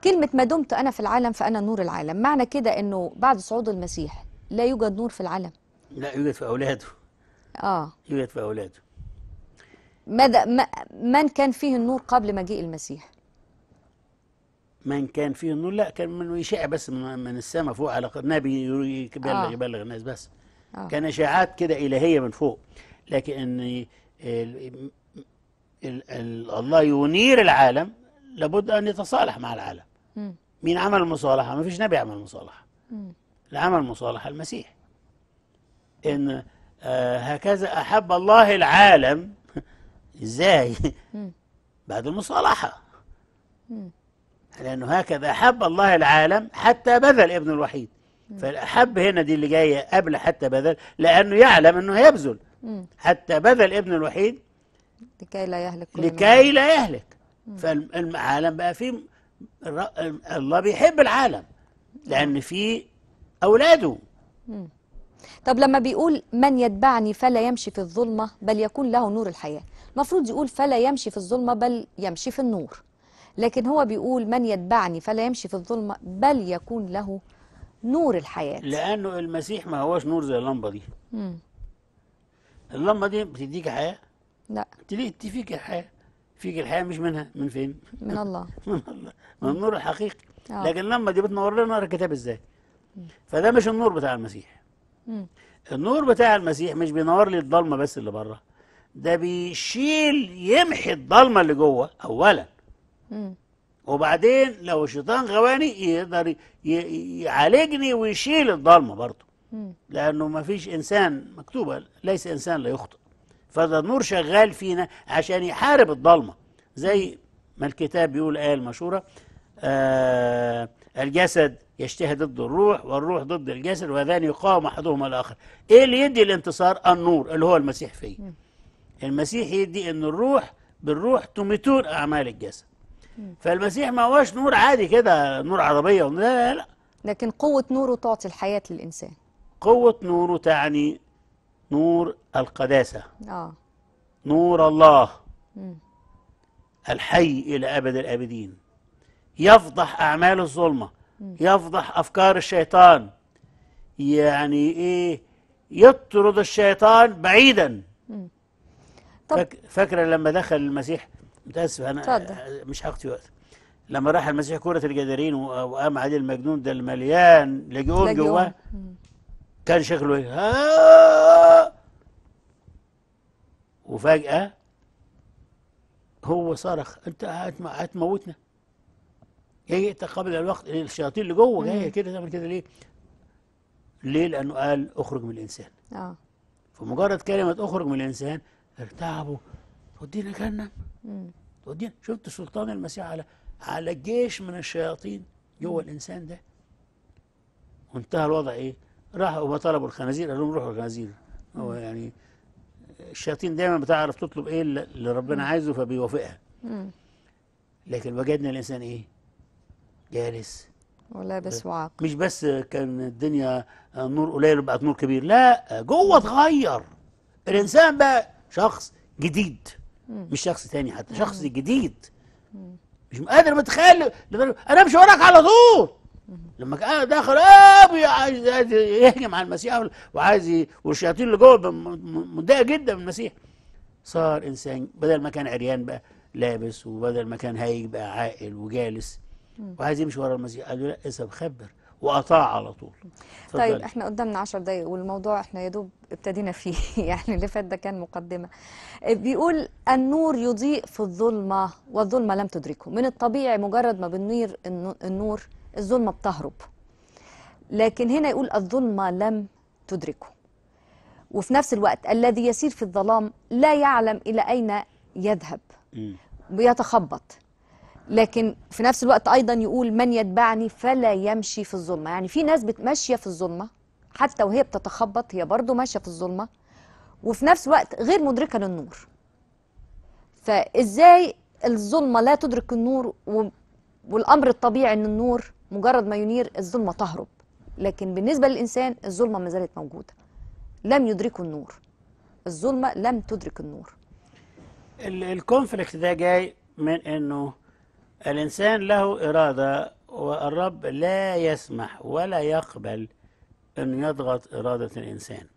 كلمة ما دمت أنا في العالم فأنا نور العالم معنى كده أنه بعد صعود المسيح لا يوجد نور في العالم لا يوجد في أولاده آه يوجد في أولاده ماذا ما من كان فيه النور قبل مجيء المسيح من كان فيه النور لا كان من إشاعة بس من, السماء فوق على نبي يبلغ آه. يبلغ الناس بس آه. كان إشاعات كده إلهية من فوق لكن إن الله ينير العالم لابد أن يتصالح مع العالم مين عمل المصالحة؟ ما فيش نبي عمل المصالحة اللي عمل المصالحة المسيح إن آه، هكذا أحب الله العالم إزاي؟ بعد المصالحة لأنه هكذا أحب الله العالم حتى بذل ابن الوحيد فالأحب هنا دي اللي جاية قبل حتى بذل لأنه يعلم أنه يبذل حتى بذل ابن الوحيد لكي لا يهلك لكي لا يهلك فالعالم بقى فيه الله بيحب العالم لأن فيه أولاده طب لما بيقول من يتبعني فلا يمشي في الظلمة بل يكون له نور الحياة المفروض يقول فلا يمشي في الظلمة بل يمشي في النور لكن هو بيقول من يتبعني فلا يمشي في الظلمة بل يكون له نور الحياة لأنه المسيح ما هوش نور زي اللمبة دي مم. اللمبة دي بتديك حياة لا تديك فيك الحياة فيك الحياة مش منها من فين من الله من الله من النور الحقيقي آه. لكن اللمبة دي بتنور لنا نار الكتاب ازاي فده مش النور بتاع المسيح مم. النور بتاع المسيح مش بينور لي الضلمة بس اللي بره ده بيشيل يمحي الضلمة اللي جوه أولا وبعدين لو الشيطان غواني يقدر يعالجني ويشيل الضلمه برضه لانه ما فيش انسان مكتوبه ليس انسان لا يخطئ فده النور شغال فينا عشان يحارب الضلمه زي ما الكتاب بيقول الايه المشهوره آه الجسد يشتهي ضد الروح والروح ضد الجسد وهذان يقاوم احدهما الاخر ايه اللي يدي الانتصار النور اللي هو المسيح فيه المسيح يدي ان الروح بالروح تمتون اعمال الجسد فالمسيح ما هوش نور عادي كده نور عربية لا لا لا لكن قوة نوره تعطي الحياة للإنسان قوة نوره تعني نور القداسة آه. نور الله م. الحي إلى أبد الآبدين يفضح أعمال الظلمة م. يفضح أفكار الشيطان يعني إيه يطرد الشيطان بعيدا فاكرة لما دخل المسيح متاسف انا طبعا. مش هاخدي وقت لما راح المسيح كرة الجدارين وقام عليه المجنون ده المليان لجيون جواه كان شكله آه! ايه وفجأة هو صرخ انت هتموتنا جئت قبل الوقت الشياطين اللي جوه جايه كده تعمل كده ليه؟ ليه؟ لانه قال اخرج من الانسان. اه فمجرد كلمه اخرج من الانسان ارتعبوا ودينا جهنم تودينا شفت سلطان المسيح على على جيش من الشياطين جوه الانسان ده وانتهى الوضع ايه راح وطلبوا الخنازير قال لهم روحوا الخنازير هو يعني الشياطين دايما بتعرف تطلب ايه اللي ربنا عايزه فبيوافقها لكن وجدنا الانسان ايه جالس ولابس وعاق مش بس كان الدنيا نور قليل وبقت نور كبير لا جوه اتغير الانسان بقى شخص جديد مش شخص تاني حتى شخص جديد مش قادر متخيل انا امشي وراك على طول لما كان داخل ابي آه، عايز يهجم على المسيح وعايز والشياطين اللي جوه متضايقه جدا من المسيح صار انسان بدل ما كان عريان بقى لابس وبدل ما كان هايج بقى عاقل وجالس وعايز يمشي ورا المسيح قال له لا اسب خبر وقطع على طول طيب احنا قدامنا 10 دقايق والموضوع احنا يا دوب ابتدينا فيه يعني اللي فات ده كان مقدمه بيقول النور يضيء في الظلمه والظلمه لم تدركه من الطبيعي مجرد ما بنير النور الظلمه بتهرب لكن هنا يقول الظلمه لم تدركه وفي نفس الوقت الذي يسير في الظلام لا يعلم الى اين يذهب بيتخبط لكن في نفس الوقت أيضا يقول من يتبعني فلا يمشي في الظلمة يعني في ناس ماشية في الظلمة حتى وهي بتتخبط هي برضو ماشية في الظلمة وفي نفس الوقت غير مدركة للنور فإزاي الظلمة لا تدرك النور و... والأمر الطبيعي أن النور مجرد ما ينير الظلمة تهرب لكن بالنسبة للإنسان الظلمة ما زالت موجودة لم يدركوا النور الظلمة لم تدرك النور الكونفليكت ده جاي من أنه الإنسان له إرادة والرب لا يسمح ولا يقبل أن يضغط إرادة الإنسان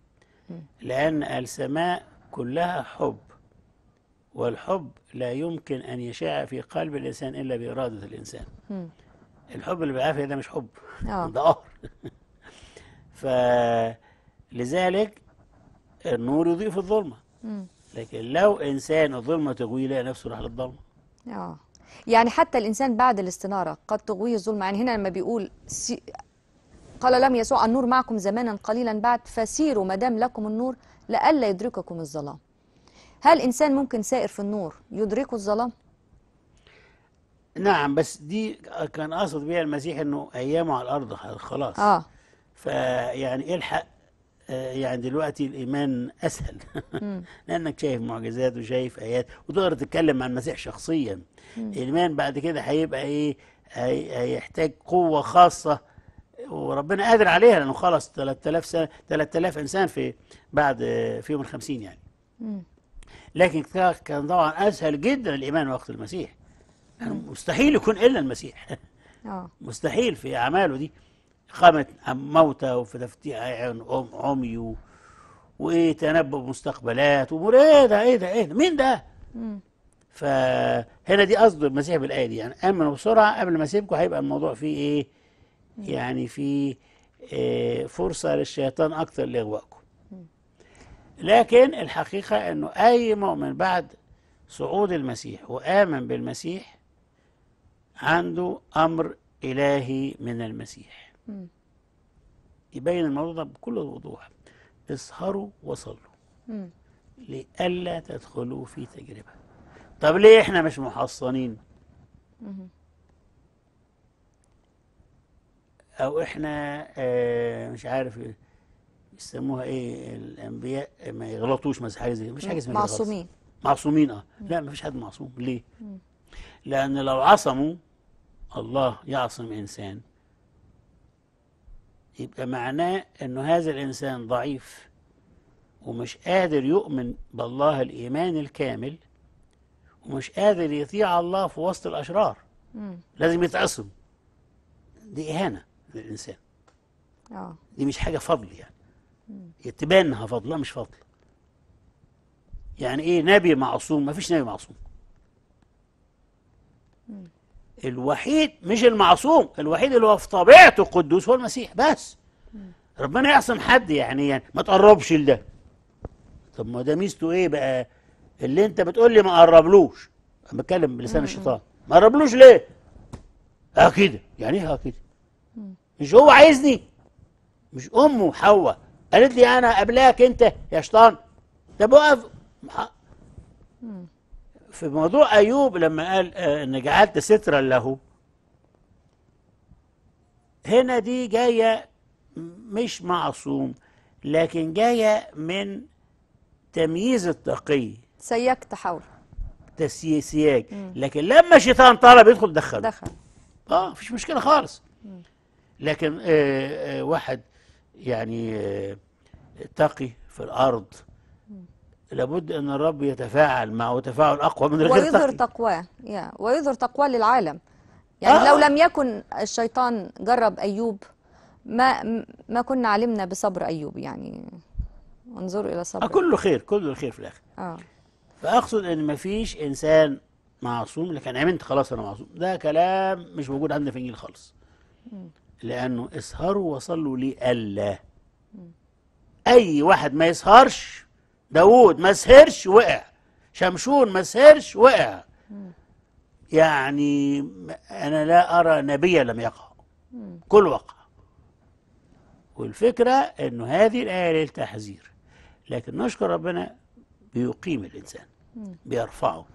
لأن السماء كلها حب والحب لا يمكن أن يشاع في قلب الإنسان إلا بإرادة الإنسان الحب اللي بالعافية ده مش حب آه. ده قهر فلذلك النور يضيء في الظلمة لكن لو إنسان الظلمة تغوي يلاقي نفسه راح للظلمة آه. يعني حتى الإنسان بعد الاستنارة قد تغويه الظلم يعني هنا لما بيقول سي... قال لم يسوع النور معكم زمانا قليلا بعد فسيروا ما دام لكم النور لئلا يدرككم الظلام هل إنسان ممكن سائر في النور يدركه الظلام؟ نعم بس دي كان قصد بيها المسيح انه ايامه على الارض خلاص اه فيعني إيه الحق آه، يعني دلوقتي الايمان اسهل لانك شايف معجزات وشايف ايات وتقدر تتكلم عن المسيح شخصيا الايمان بعد كده هيبقى ايه هيحتاج قوه خاصه وربنا قادر عليها لانه خلص 3000 سنه 3000 انسان في بعد في ال 50 يعني لكن كان طبعا اسهل جدا الايمان وقت المسيح يعني مستحيل يكون الا المسيح آه. مستحيل في اعماله دي إقامة موتى وفي تفتيح عين أم عمي وإيه تنبؤ مستقبلات وبقول إيه ده إيه ده إيه ده مين ده؟ فهنا دي قصد المسيح بالآية دي يعني أمنوا بسرعة قبل ما أسيبكم هيبقى الموضوع فيه إيه؟ يعني فيه إيه فرصة للشيطان أكثر لإغواءكم لكن الحقيقة أنه أي مؤمن بعد صعود المسيح وآمن بالمسيح عنده أمر إلهي من المسيح يبين الموضوع ده بكل وضوح اسهروا وصلوا لئلا تدخلوا في تجربة طب ليه احنا مش محصنين او احنا اه مش عارف ايه، يسموها ايه الانبياء ما يغلطوش مثلا حاجه زي مفيش حاجه اسمها معصومين معصومين اه لا مفيش حد معصوم ليه لان لو عصموا الله يعصم انسان يبقى معناه أنه هذا الإنسان ضعيف ومش قادر يؤمن بالله الإيمان الكامل ومش قادر يطيع الله في وسط الأشرار مم. لازم يتعصم دي إهانة للإنسان آه. دي مش حاجة فضل يعني تبان انها لا مش فضل يعني ايه نبي معصوم ما فيش نبي معصوم الوحيد مش المعصوم الوحيد اللي هو في طبيعته قدوس هو المسيح بس ربنا يعصم حد يعني, يعني ما تقربش لده طب ما ده ميزته ايه بقى اللي انت بتقول لي ما قربلوش انا بتكلم بلسان الشيطان ما قربلوش ليه اه كده يعني ايه اكيد كده مش هو عايزني مش امه حواء قالت لي انا قبلك انت يا شيطان طب وقف في موضوع أيوب لما قال آه، إن جعلت سترا له هنا دي جاية مش معصوم لكن جاية من تمييز التقي سيجت حوله سياج لكن لما الشيطان طلب يدخل دخله دخل اه مفيش مشكله خالص لكن آه آه واحد يعني آه تقي في الارض لابد أن الرب يتفاعل معه تفاعل أقوى من الغير ويظهر تقواه يا ويظهر تقواه للعالم يعني آه. لو لم يكن الشيطان جرب أيوب ما ما كنا علمنا بصبر أيوب يعني انظروا إلى صبر آه كله خير كله الخير في الآخر آه. فأقصد أن ما فيش إنسان معصوم لكن عملت خلاص أنا معصوم ده كلام مش موجود عندنا في الإنجيل خالص لأنه اسهروا وصلوا لألا أي واحد ما يسهرش داوود ما سهرش وقع شمشون ما سهرش وقع يعني أنا لا أرى نبيا لم يقع كل وقع والفكرة أنه هذه الآية للتحذير لكن نشكر ربنا بيقيم الإنسان بيرفعه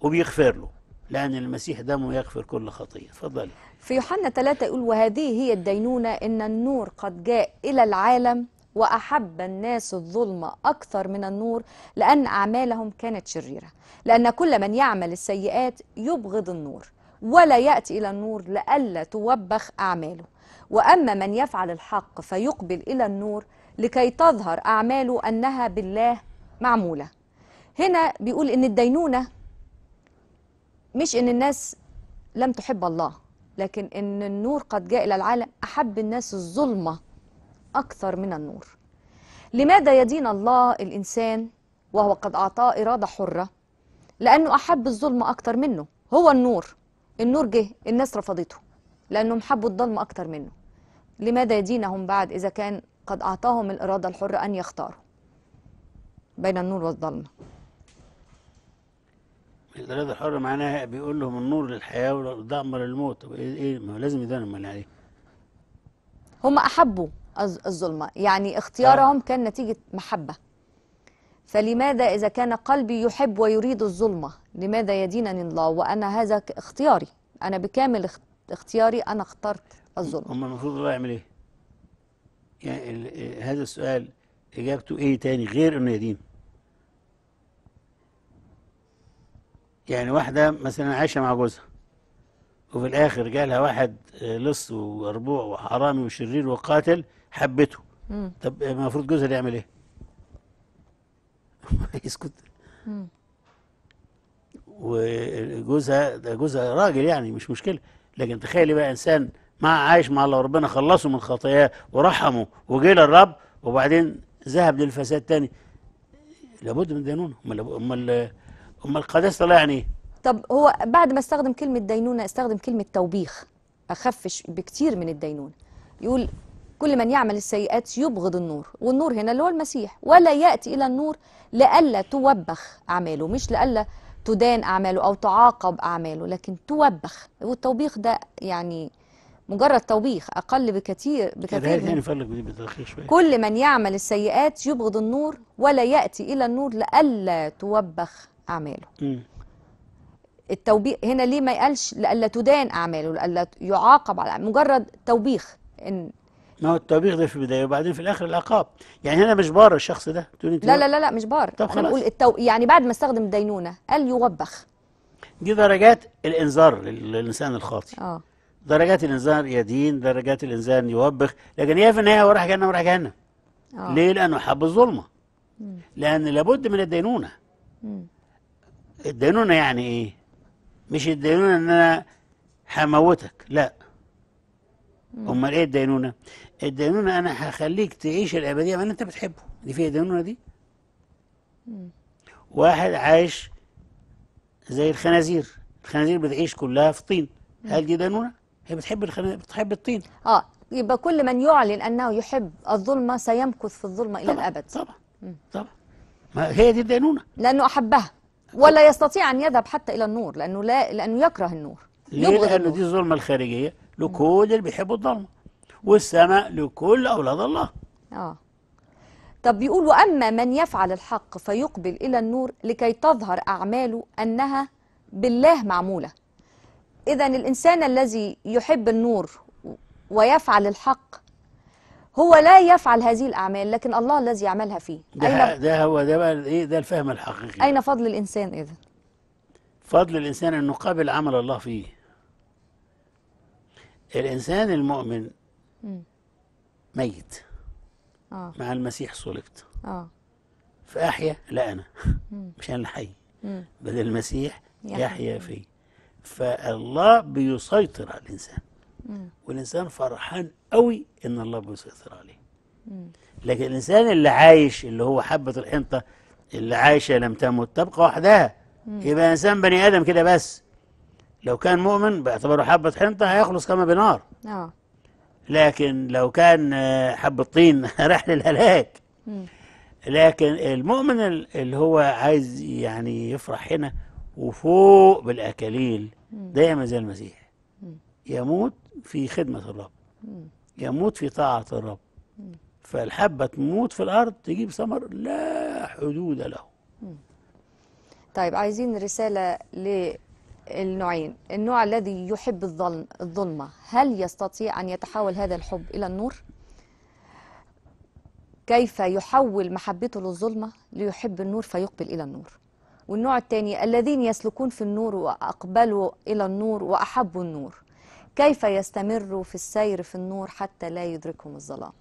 وبيغفر له لأن المسيح دمه يغفر كل خطية اتفضلي في يوحنا 3 يقول وهذه هي الدينونة إن النور قد جاء إلى العالم وأحب الناس الظلمة أكثر من النور لأن أعمالهم كانت شريرة لأن كل من يعمل السيئات يبغض النور ولا يأتي إلى النور لئلا توبخ أعماله وأما من يفعل الحق فيقبل إلى النور لكي تظهر أعماله أنها بالله معمولة هنا بيقول إن الدينونة مش إن الناس لم تحب الله لكن إن النور قد جاء إلى العالم أحب الناس الظلمة أكثر من النور لماذا يدين الله الإنسان وهو قد أعطاه إرادة حرة لأنه أحب الظلم أكثر منه هو النور النور جه الناس رفضته لأنهم حبوا الظلم أكثر منه لماذا يدينهم بعد إذا كان قد أعطاهم الإرادة الحرة أن يختاروا بين النور والظلمة الإرادة الحرة معناها بيقول لهم النور للحياة والدعم للموت إيه،, إيه ما لازم يدينهم من عليه هم أحبوا الظلمة يعني آه. اختيارهم آه. كان نتيجة محبة فلماذا إذا كان قلبي يحب ويريد الظلمة لماذا يدينني الله وأنا هذا اختياري أنا بكامل اختياري أنا اخترت الظلم هم المفروض الله يعمل إيه يعني هذا السؤال إجابته إيه تاني غير إنه يدين يعني واحدة مثلا عايشة مع جوزها وفي الآخر جالها واحد آه، لص وأربوع وحرامي وشرير وقاتل حبته مم. طب المفروض جوزها اللي يعمل ايه؟ يسكت وجوزها ده جوزها راجل يعني مش مشكله لكن تخيلي بقى انسان ما عايش مع الله وربنا خلصه من خطاياه ورحمه وجه للرب وبعدين ذهب للفساد تاني لابد من دينونه امال امال امال القداسه الله يعني ايه؟ طب هو بعد ما استخدم كلمه دينونه استخدم كلمه توبيخ اخفش بكتير من الدينونه يقول كل من يعمل السيئات يبغض النور والنور هنا اللي هو المسيح ولا يأتي إلى النور لئلا توبخ أعماله مش لئلا تدان أعماله أو تعاقب أعماله لكن توبخ والتوبيخ ده يعني مجرد توبيخ أقل بكثير بكثير من يعني كل من يعمل السيئات يبغض النور ولا يأتي إلى النور لئلا توبخ أعماله م. التوبيخ هنا ليه ما يقالش لئلا تدان أعماله لئلا يعاقب على مجرد توبيخ إن ما هو التوبيخ ده في البدايه وبعدين في الاخر العقاب يعني انا مش بار الشخص ده تقول انت لا لا لا لا مش بار طب خلاص نقول التو... يعني بعد ما استخدم الدينونه قال يوبخ دي درجات الانذار للانسان الخاطئ اه درجات الانذار يدين درجات الانذار يوبخ لكن هي في النهايه هو جنه جهنم وراح جهنم آه. ليه لانه حب الظلمه لان لابد من الدينونه مم. الدينونه يعني ايه مش الدينونه ان انا هموتك لا امال ايه الدينونه الدينونة أنا هخليك تعيش الأبدية مع أنت بتحبه دي فيها الدينونة دي واحد عايش زي الخنازير الخنازير بتعيش كلها في طين هل دي دينونة؟ هي بتحب الخنازير بتحب الطين اه يبقى كل من يعلن أنه يحب الظلمة سيمكث في الظلمة إلى الأبد طبعا طبعا ما هي دي الدينونة لأنه أحبها ولا يستطيع أن يذهب حتى إلى النور لأنه لا لأنه يكره النور ليه؟ لأنه دي الظلمة الخارجية لكل اللي بيحبوا الظلمة والسماء لكل أولاد الله آه. طب بيقول وأما من يفعل الحق فيقبل إلى النور لكي تظهر أعماله أنها بالله معمولة إذا الإنسان الذي يحب النور ويفعل الحق هو لا يفعل هذه الأعمال لكن الله الذي يعملها فيه ده, ده هو ده بقى إيه ده الفهم الحقيقي أين فضل الإنسان إذا؟ فضل الإنسان أنه قابل عمل الله فيه الإنسان المؤمن ميت آه. مع المسيح صلبت آه. فأحيا لا أنا مش أنا الحي بل المسيح يحيا في فالله بيسيطر على الإنسان والإنسان فرحان قوي إن الله بيسيطر عليه لكن الإنسان اللي عايش اللي هو حبة الحنطة اللي عايشة لم تمت تبقى وحدها يبقى إنسان بني آدم كده بس لو كان مؤمن باعتباره حبة حنطة هيخلص كما بنار آه. لكن لو كان آه، حب الطين راح للهلاك لكن المؤمن اللي هو عايز يعني يفرح هنا وفوق بالأكاليل دائما زي المسيح يموت في خدمة الرب يموت في طاعة الرب فالحبة تموت في الأرض تجيب ثمر لا حدود له طيب عايزين رسالة ل النوعين النوع الذي يحب الظلم الظلمة هل يستطيع أن يتحول هذا الحب إلى النور؟ كيف يحول محبته للظلمة ليحب النور فيقبل إلى النور والنوع الثاني الذين يسلكون في النور وأقبلوا إلى النور وأحبوا النور كيف يستمروا في السير في النور حتى لا يدركهم الظلام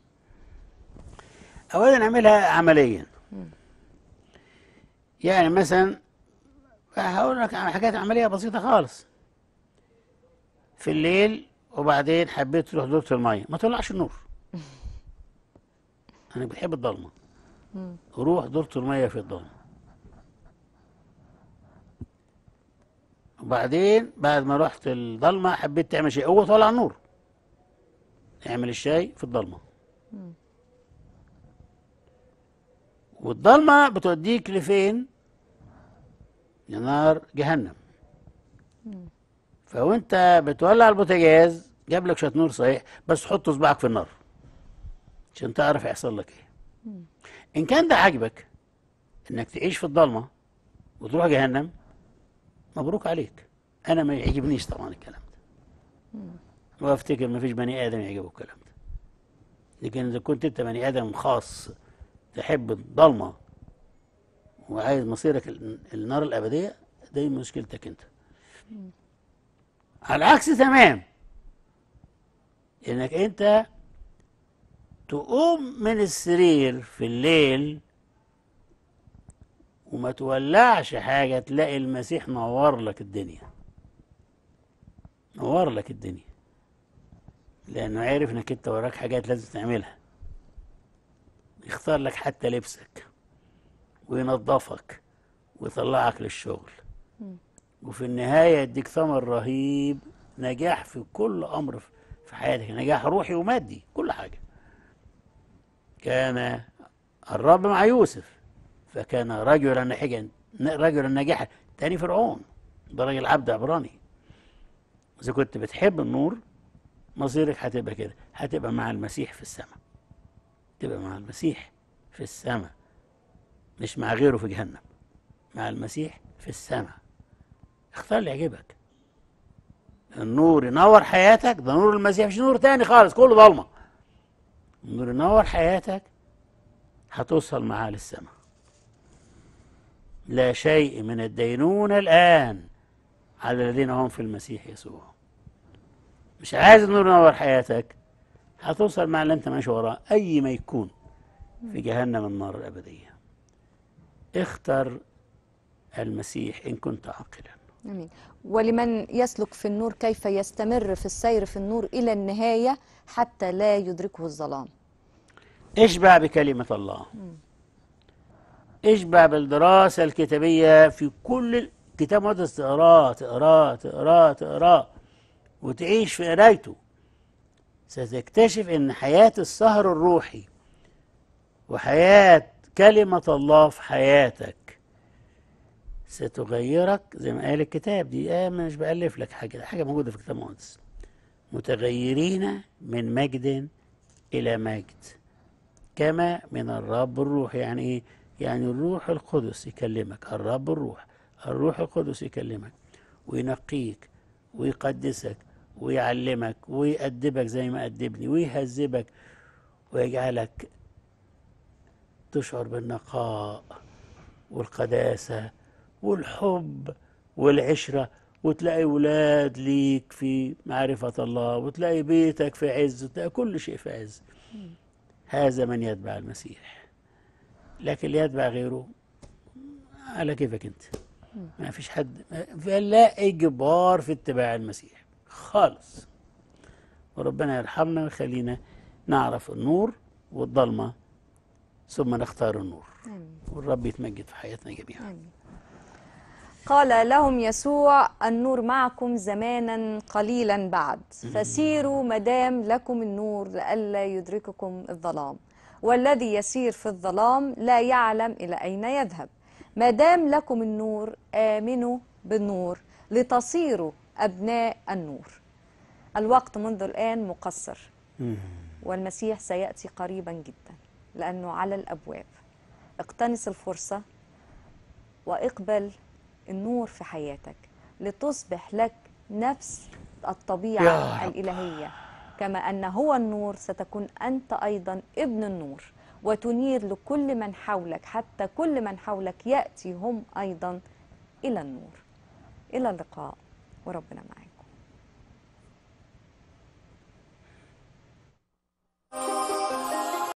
أولا نعملها عمليا يعني مثلا هقول لك عن حاجات عمليه بسيطه خالص في الليل وبعدين حبيت تروح دورة الميه ما تطلعش النور انا بحب الضلمه روح دورة الميه في الضلمه وبعدين بعد ما رحت الضلمه حبيت تعمل شيء هو طلع النور اعمل الشاي في الضلمه والضلمه بتوديك لفين نار جهنم فوانت بتولع البوتاجاز جاب لك شويه نور صحيح بس حط صباعك في النار عشان تعرف يحصل لك ايه ان كان ده عاجبك انك تعيش في الضلمه وتروح جهنم مبروك عليك انا ما يعجبنيش طبعا الكلام ده وافتكر ما فيش بني ادم يعجبه الكلام ده لكن اذا كنت انت بني ادم خاص تحب الضلمه وعايز مصيرك النار الأبدية دي مشكلتك أنت على العكس تمام إنك أنت تقوم من السرير في الليل وما تولعش حاجة تلاقي المسيح نور لك الدنيا نور لك الدنيا لأنه عارف إنك أنت وراك حاجات لازم تعملها يختار لك حتى لبسك وينظفك ويطلعك للشغل وفي النهاية يديك ثمر رهيب نجاح في كل أمر في حياتك نجاح روحي ومادي كل حاجة كان الرب مع يوسف فكان رجلا نحجا رجلا ناجحا تاني فرعون ده راجل عبد عبراني إذا كنت بتحب النور مصيرك هتبقى كده هتبقى مع المسيح في السماء تبقى مع المسيح في السماء مش مع غيره في جهنم مع المسيح في السماء اختار اللي يعجبك النور ينور حياتك ده نور المسيح مش نور تاني خالص كله ضلمه النور ينور حياتك هتوصل معاه للسماء لا شيء من الدينونة الآن على الذين هم في المسيح يسوع مش عايز النور ينور حياتك هتوصل مع اللي انت ماشي وراه أي ما يكون في جهنم النار الأبدية اختر المسيح إن كنت عاقلا أمين. ولمن يسلك في النور كيف يستمر في السير في النور إلى النهاية حتى لا يدركه الظلام اشبع بكلمة الله اشبع بالدراسة الكتابية في كل كتاب مدرسة تقراه تقراه تقراه تقراه وتعيش في قرايته ستكتشف ان حياة السهر الروحي وحياة كلمة الله في حياتك ستغيرك زي ما قال الكتاب دي آية مش بألف لك حاجة حاجة موجودة في الكتاب المقدس متغيرين من مجد إلى مجد كما من الرب الروح يعني إيه؟ يعني الروح القدس يكلمك الرب الروح الروح القدس يكلمك وينقيك ويقدسك ويعلمك ويأدبك زي ما أدبني ويهذبك ويجعلك تشعر بالنقاء والقداسة والحب والعشرة وتلاقي ولاد ليك في معرفة الله وتلاقي بيتك في عز وتلاقي كل شيء في عز هذا من يتبع المسيح لكن اللي يتبع غيره على كيفك انت ما فيش حد لا اجبار في اتباع المسيح خالص وربنا يرحمنا ويخلينا نعرف النور والضلمه ثم نختار النور والرب يتمجد في حياتنا جميعا قال لهم يسوع النور معكم زمانا قليلا بعد فسيروا مدام لكم النور لئلا يدرككم الظلام والذي يسير في الظلام لا يعلم إلى أين يذهب مدام لكم النور آمنوا بالنور لتصيروا أبناء النور الوقت منذ الآن مقصر والمسيح سيأتي قريبا جدا لأنه على الأبواب اقتنص الفرصة وإقبل النور في حياتك لتصبح لك نفس الطبيعة الإلهية كما أن هو النور ستكون أنت أيضا ابن النور وتنير لكل من حولك حتى كل من حولك يأتي هم أيضا إلى النور إلى اللقاء وربنا معك Thank you.